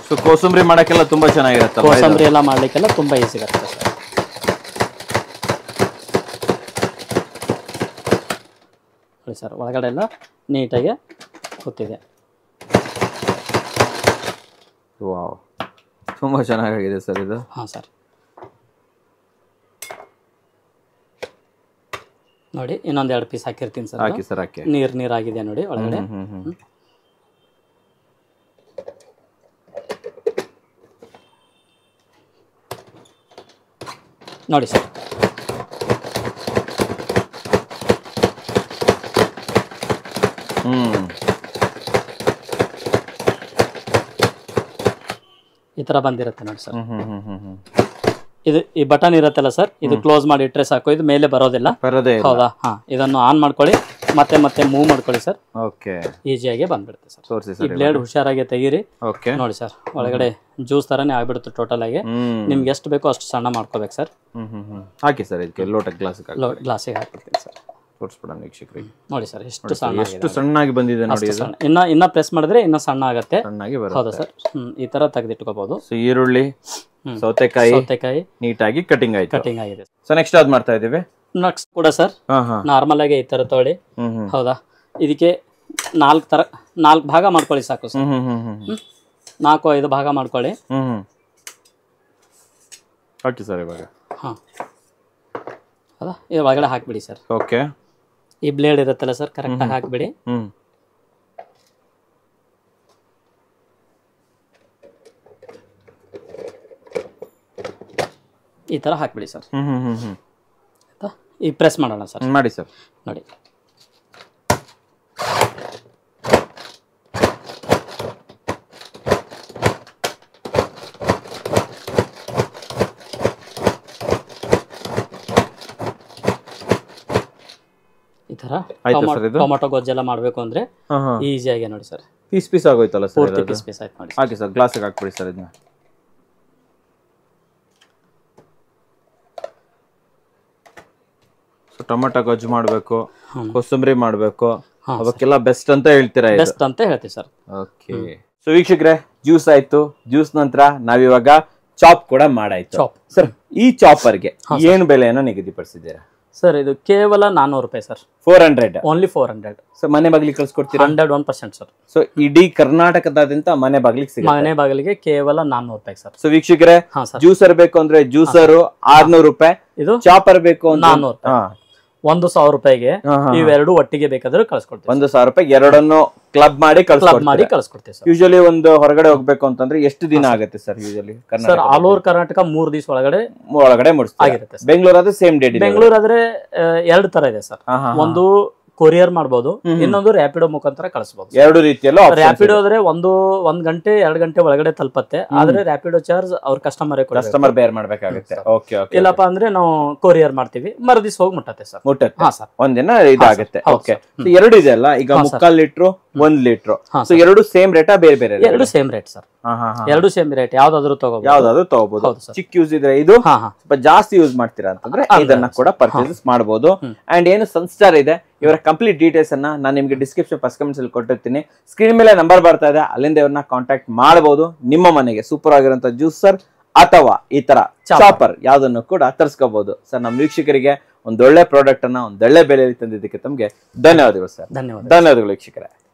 ಸೊ ಕೋಸಂಬರಿ ಮಾಡೋಕ್ಕೆಲ್ಲ ತುಂಬಾ ಚೆನ್ನಾಗಿರುತ್ತೆ ಕೋಸಂಬರಿ ಎಲ್ಲ ಮಾಡ್ಲಿಕ್ಕೆಲ್ಲ ತುಂಬಾ ಈಸಿ ಆಗುತ್ತೆ ಸರ್ ಸರ್ ಒಳಗಡೆ ಎಲ್ಲ ನೀಟಾಗಿ ಕೂತಿದೆ ವಾವ್ ತುಂಬಾ ಚೆನ್ನಾಗಿದೆ ಸರ್ ಇದು ಹಾಂ ಸರ್ ನೋಡಿ ಇನ್ನೊಂದ್ ಎರಡು ಪೀಸ್ ಹಾಕಿರ್ತೀನಿ ಸರ್ ಹಾಕಿ ಸರ್ ನೀರ್ ನೀರ್ ಆಗಿದೆ ನೋಡಿ ಒಳಗಡೆ ನೋಡಿ ಸರ್ ಈ ಥರ ಬಂದಿರುತ್ತೆ ನೋಡಿ ಸರ್ ಇದು ಈ ಬಟನ್ ಇರತ್ತಲ್ಲ ಸರ್ ಇದು ಕ್ಲೋಸ್ ಮಾಡಿ ಇಟ್ಟರೆ ಸಾಕು ಇದು ಮೇಲೆ ಬರೋದಿಲ್ಲ ಹೌದಾ ಇದನ್ನು ಆನ್ ಮಾಡ್ಕೊಳ್ಳಿ ಮತ್ತೆ ಮತ್ತೆ ಮೂವ್ ಮಾಡ್ಕೊಳ್ಳಿ ಸರ್ ಓಕೆ ಈಸಿಯಾಗಿ ಬಂದ್ಬಿಡುತ್ತೆ ಸರ್ ಈ ಬ್ಲೇಡ್ ಹುಷಾರಾಗಿ ತೆಗೀರಿ ಓಕೆ ನೋಡಿ ಸರ್ ಒಳಗಡೆ ಜ್ಯೂಸ್ ತರನೇ ಆಗ್ಬಿಡುತ್ತೆ ಟೋಟಲ್ ಆಗಿ ನಿಮ್ಗೆ ಎಷ್ಟು ಬೇಕೋ ಅಷ್ಟು ಸಣ್ಣ ಮಾಡ್ಕೋಬೇಕು ಸರ್ ಹ್ಮ್ ಹ್ಮ್ ಹಾಕಿ ಸರ್ ಇದಕ್ಕೆ ಲೋಟ ಗ್ಲಾಸ್ ಗ್ಲಾಸಿಗೆ ಹಾಕ್ಬಿಡ್ತೀನಿ ಸರ್ ತೋರಿಸ್ಬಿಡೋಣ ವೀಕ್ಷಕರಿಗೆ ನೋಡಿ ಸರ್ ಎಷ್ಟು ಸಣ್ಣ ಎಷ್ಟು ಸಣ್ಣಾಗಿ ಬಂದಿದೆ ನೋಡಿ ಇನ್ನ ಇನ್ನ ಪ್ರೆಸ್ ಮಾಡಿದ್ರೆ ಇನ್ನ ಸಣ್ಣ ಆಗುತ್ತೆ ಸಣ್ಣಾಗಿ ಹೌದು ಸರ್ ಈ ತರ ತೆಗೆದಿಟ್ಕೋಬಹುದು ಸೊ ಈರುಳ್ಳಿ ಸೌತೆಕಾಯಿ ಸೌತೆಕಾಯಿ ನೀಟಾಗಿ ಕಟಿಂಗ್ ಆಯ್ತು ಕಟಿಂಗ್ ಆಗಿದೆ ಸೊ ನೆಕ್ಸ್ಟ್ ಅದ್ ಮಾಡ್ತಾ ಇದೀವಿ ನೆಕ್ಸ್ಟ್ ಕೂಡ ಸರ್ ನಾರ್ಮಲ್ ಆಗಿ ಈ ತರ ತೊಳಿ ಹೌದಾ ಇದಕ್ಕೆ ನಾಲ್ಕ್ ತರ ನಾಲ್ಕ್ ಭಾಗ ಮಾಡ್ಕೊಳ್ಳಿ ಸಾಕು ಸರ್ ನಾಲ್ಕು ಐದು ಭಾಗ ಮಾಡ್ಕೊಳ್ಳಿ ಹಾಕಿ ಸರ್ ಇವಾಗ ಹಾಂ ಇದು ಒಳಗಡೆ ಸರ್ ಓಕೆ ಈ ಬ್ಲೇಡ್ ಇರುತ್ತಲ್ಲ ಸರ್ ಕರೆಕ್ಟ್ ಆಗಿ ಹಾಕ್ಬಿಡಿ ಈ ತರ ಹಾಕ್ಬಿಡಿ ಸರ್ ಹ್ಮ್ ಹ್ಮ್ ಹ್ಮ್ ಈ ಪ್ರೆಸ್ ಮಾಡೋಣ ಸರ್ ಮಾಡಿ ಸರ್ ನೋಡಿ ಇದು ಟೊಮಾಟೊ ಗೊಜ್ಜೆಲ್ಲ ಮಾಡ್ಬೇಕು ಅಂದ್ರೆ ಈಸಿ ಆಗಿ ನೋಡಿ ಸರ್ ಪೀಸ್ ಪೀಸ್ ಆಗೋಯ್ತಲ್ಲ ಸರ್ ಪೀಸ್ ಪೀಸ್ ಆಯ್ತು ಸರ್ ಗ್ಲಾಸಿಗೆ ಹಾಕ್ಬಿಡಿ ಸರ್ ಇದನ್ನ ಟೊಮೆಟೊ ಗೊಜ್ಜು ಮಾಡ್ಬೇಕು ಕೊಸಂಬರಿ ಮಾಡ್ಬೇಕು ಅವಕ್ಕೆಲ್ಲ ಬೆಸ್ಟ್ ಅಂತ ಹೇಳ್ತೀರಾ ಬೆಸ್ಟ್ ಅಂತ ಹೇಳ್ತೀವಿ ಸರ್ ಓಕೆ ಸೊ ವೀಕ್ಷಕರೇ ಜ್ಯೂಸ್ ಆಯ್ತು ಜ್ಯೂಸ್ ನಂತರ ನಾವಿವಾಗ ಚಾಪ್ ಕೂಡ ಮಾಡಾಯ್ತು ಸರ್ ಈ ಚಾಪರ್ಗೆ ಏನು ಬೆಲೆಯನ್ನು ನಿಗದಿಪಡಿಸಿದ್ದೀರಾ ಸರ್ ಇದು ಕೇವಲ ನಾನ್ನೂರು ರೂಪಾಯಿ sir four hundred only four hundred so ಮನೆ ಬಾಗಿಲಿಗೆ ಕಳ್ಸಿಕೊಡ್ತೀರಾ hundred one percent sir so ಇಡೀ ಕರ್ನಾಟಕದಾದ್ಯಂತ ಮನೆ ಬಾಗಿಲಿಗೆ ಸಿಗುತ್ತೆ ಮನೆ ಬಾಗಿಲಿಗೆ ಕೇವಲ ನಾನ್ನೂರು ರೂಪಾಯಿ ಸರ್ ಸೊ ವೀಕ್ಷಕರೇ ಜ್ಯೂಸರ್ ಬೇಕು ಅಂದ್ರೆ ಜ್ಯೂಸರ್ ಆರ್ನೂರು ರೂಪಾಯಿ ಇದು ಚಾಪರ್ ಬೇಕು ನಾನ್ನೂರು ಒಂದು ಸಾವಿರ ರೂಪಾಯಿಗೆ ಇವೆರಡು ಒಟ್ಟಿಗೆ ಬೇಕಾದ್ರೆ ಕಳ್ಸಿಕೊಡ್ತೀವಿ ಒಂದು ಸಾವಿರ ರೂಪಾಯಿ ಎರಡನ್ನು ಕ್ಲಬ್ ಮಾಡಿ ಕ್ಲಬ್ ಮಾಡಿ ಕಳ್ಸ್ಕೊಡ್ತೀವಿ ಯೂಶಲಿ ಒಂದು ಹೊರಗಡೆ ಹೋಗ್ಬೇಕು ಅಂತಂದ್ರೆ ಎಷ್ಟು ದಿನ ಆಗುತ್ತೆ sir usually sir all over Karnataka ಮೂರ್ ದಿವಸ ಒಳಗಡೆ ಒಳಗಡೆ ಆಗಿರುತ್ತೆ ಬೆಂಗಳೂರು ಆದ್ರೆ ಸೇಮ್ ಡೇಟ್ ಬೆಂಗಳೂರು ಆದ್ರೆ ಎರಡು ತರ ಇದೆ ಸರ್ ಒಂದು ಕೊರಿಯರ್ ಮಾಡಬಹುದು ಇನ್ನೊಂದು ರ್ಯಾಪಿಡೋ ಮುಖಾಂತರ ಕಳಿಸಬಹುದು ಎರಡು ರೀತಿಯಲ್ಲ ರ್ಯಾಪಿಡೋ ಆದ್ರೆ ಒಂದು ಒಂದ್ ಗಂಟೆ ಎರಡು ಗಂಟೆ ಒಳಗಡೆ ತಲುಪತ್ತೆ ಆದ್ರೆ ರ್ಯಾಪಿಡೋ ಚಾರ್ಜ್ ಅವ್ರ ಕಸ್ಟಮರ್ ಕಸ್ಟಮರ್ ಬೇರ್ ಮಾಡ್ಬೇಕಾಗುತ್ತೆ ಓಕೆ ಇಲ್ಲಪ್ಪ ಅಂದ್ರೆ ನಾವು ಕೊರಿಯರ್ ಮಾಡ್ತೀವಿ ಮರದಿಸ್ ಹೋಗಿ ಮುಟ್ಟತ್ತೆ ಸರ್ ಮುಟ್ಟತ್ತೆ ಸರ್ ಒಂದಿನ ಇದಾಗುತ್ತೆ ಎರಡು ಇದೆ ಅಲ್ಲ ಈಗ ಮುಕ್ಕಾಲ್ ಲೀಟ್ರು ಒಂದ್ ಲೀಟರ್ ಸೊ ಎರಡು ಸೇಮ್ ರೇಟಾ ಬೇರೆ ಬೇರೆ ಎರಡು ಸೇಮ್ ರೇಟ್ ಸರ್ ಎರಡು ಸೇಮ್ ರೇಟ್ ಯಾವ್ದಾದ್ರು ತಗೋಬಹುದು ಯಾವ್ದಾದ್ರು ತಗೋಬಹುದು ಚಿಕ್ಕ ಯೂಸ್ ಇದ್ರೆ ಇದು ಸ್ವಲ್ಪ ಜಾಸ್ತಿ ಯೂಸ್ ಮಾಡ್ತೀರಾ ಅಂತಂದ್ರೆ ಇದನ್ನ ಕೂಡ ಪರ್ಚೇಸ್ ಮಾಡಬಹುದು ಅಂಡ್ ಏನು ಸನ್ಸ್ಟಾರ್ ಇದೆ ಇವರ ಕಂಪ್ಲೀಟ್ ಡೀಟೇಲ್ಸ್ ಅನ್ನ ನಾನು ನಿಮ್ಗೆ ಡಿಸ್ಕ್ರಿಪ್ಷನ್ ಫಸ್ಟ್ ಕಮೆಂಟ್ಸ್ ಅಲ್ಲಿ ಕೊಟ್ಟಿರ್ತೀನಿ ಸ್ಕ್ರೀನ್ ಮೇಲೆ ನಂಬರ್ ಬರ್ತಾ ಇದೆ ಅಲ್ಲಿಂದ ಇವ್ರನ್ನ ಕಾಂಟ್ಯಾಕ್ಟ್ ಮಾಡಬಹುದು ನಿಮ್ಮ ಮನೆಗೆ ಸೂಪರ್ ಆಗಿರುವಂತ ಜ್ಯೂಸರ್ ಅಥವಾ ಈ ತರ ಚಾಪರ್ ಯಾವ್ದನ್ನು ಕೂಡ ತರಿಸ್ಕೋಬಹುದು ಸರ್ ನಮ್ಮ ವೀಕ್ಷಕರಿಗೆ ಒಂದೊಳ್ಳೆ ಪ್ರಾಡಕ್ಟ್ ಅನ್ನ ಒಂದೊಳ್ಳೆ ಬೆಲೆಯಲ್ಲಿ ತಂದಿದ್ದಕ್ಕೆ ತಮ್ಗೆ ಧನ್ಯವಾದಗಳು ಸರ್ ಧನ್ಯವಾದ ಧನ್ಯವಾದಗಳು ವೀಕ್ಷಕರೇ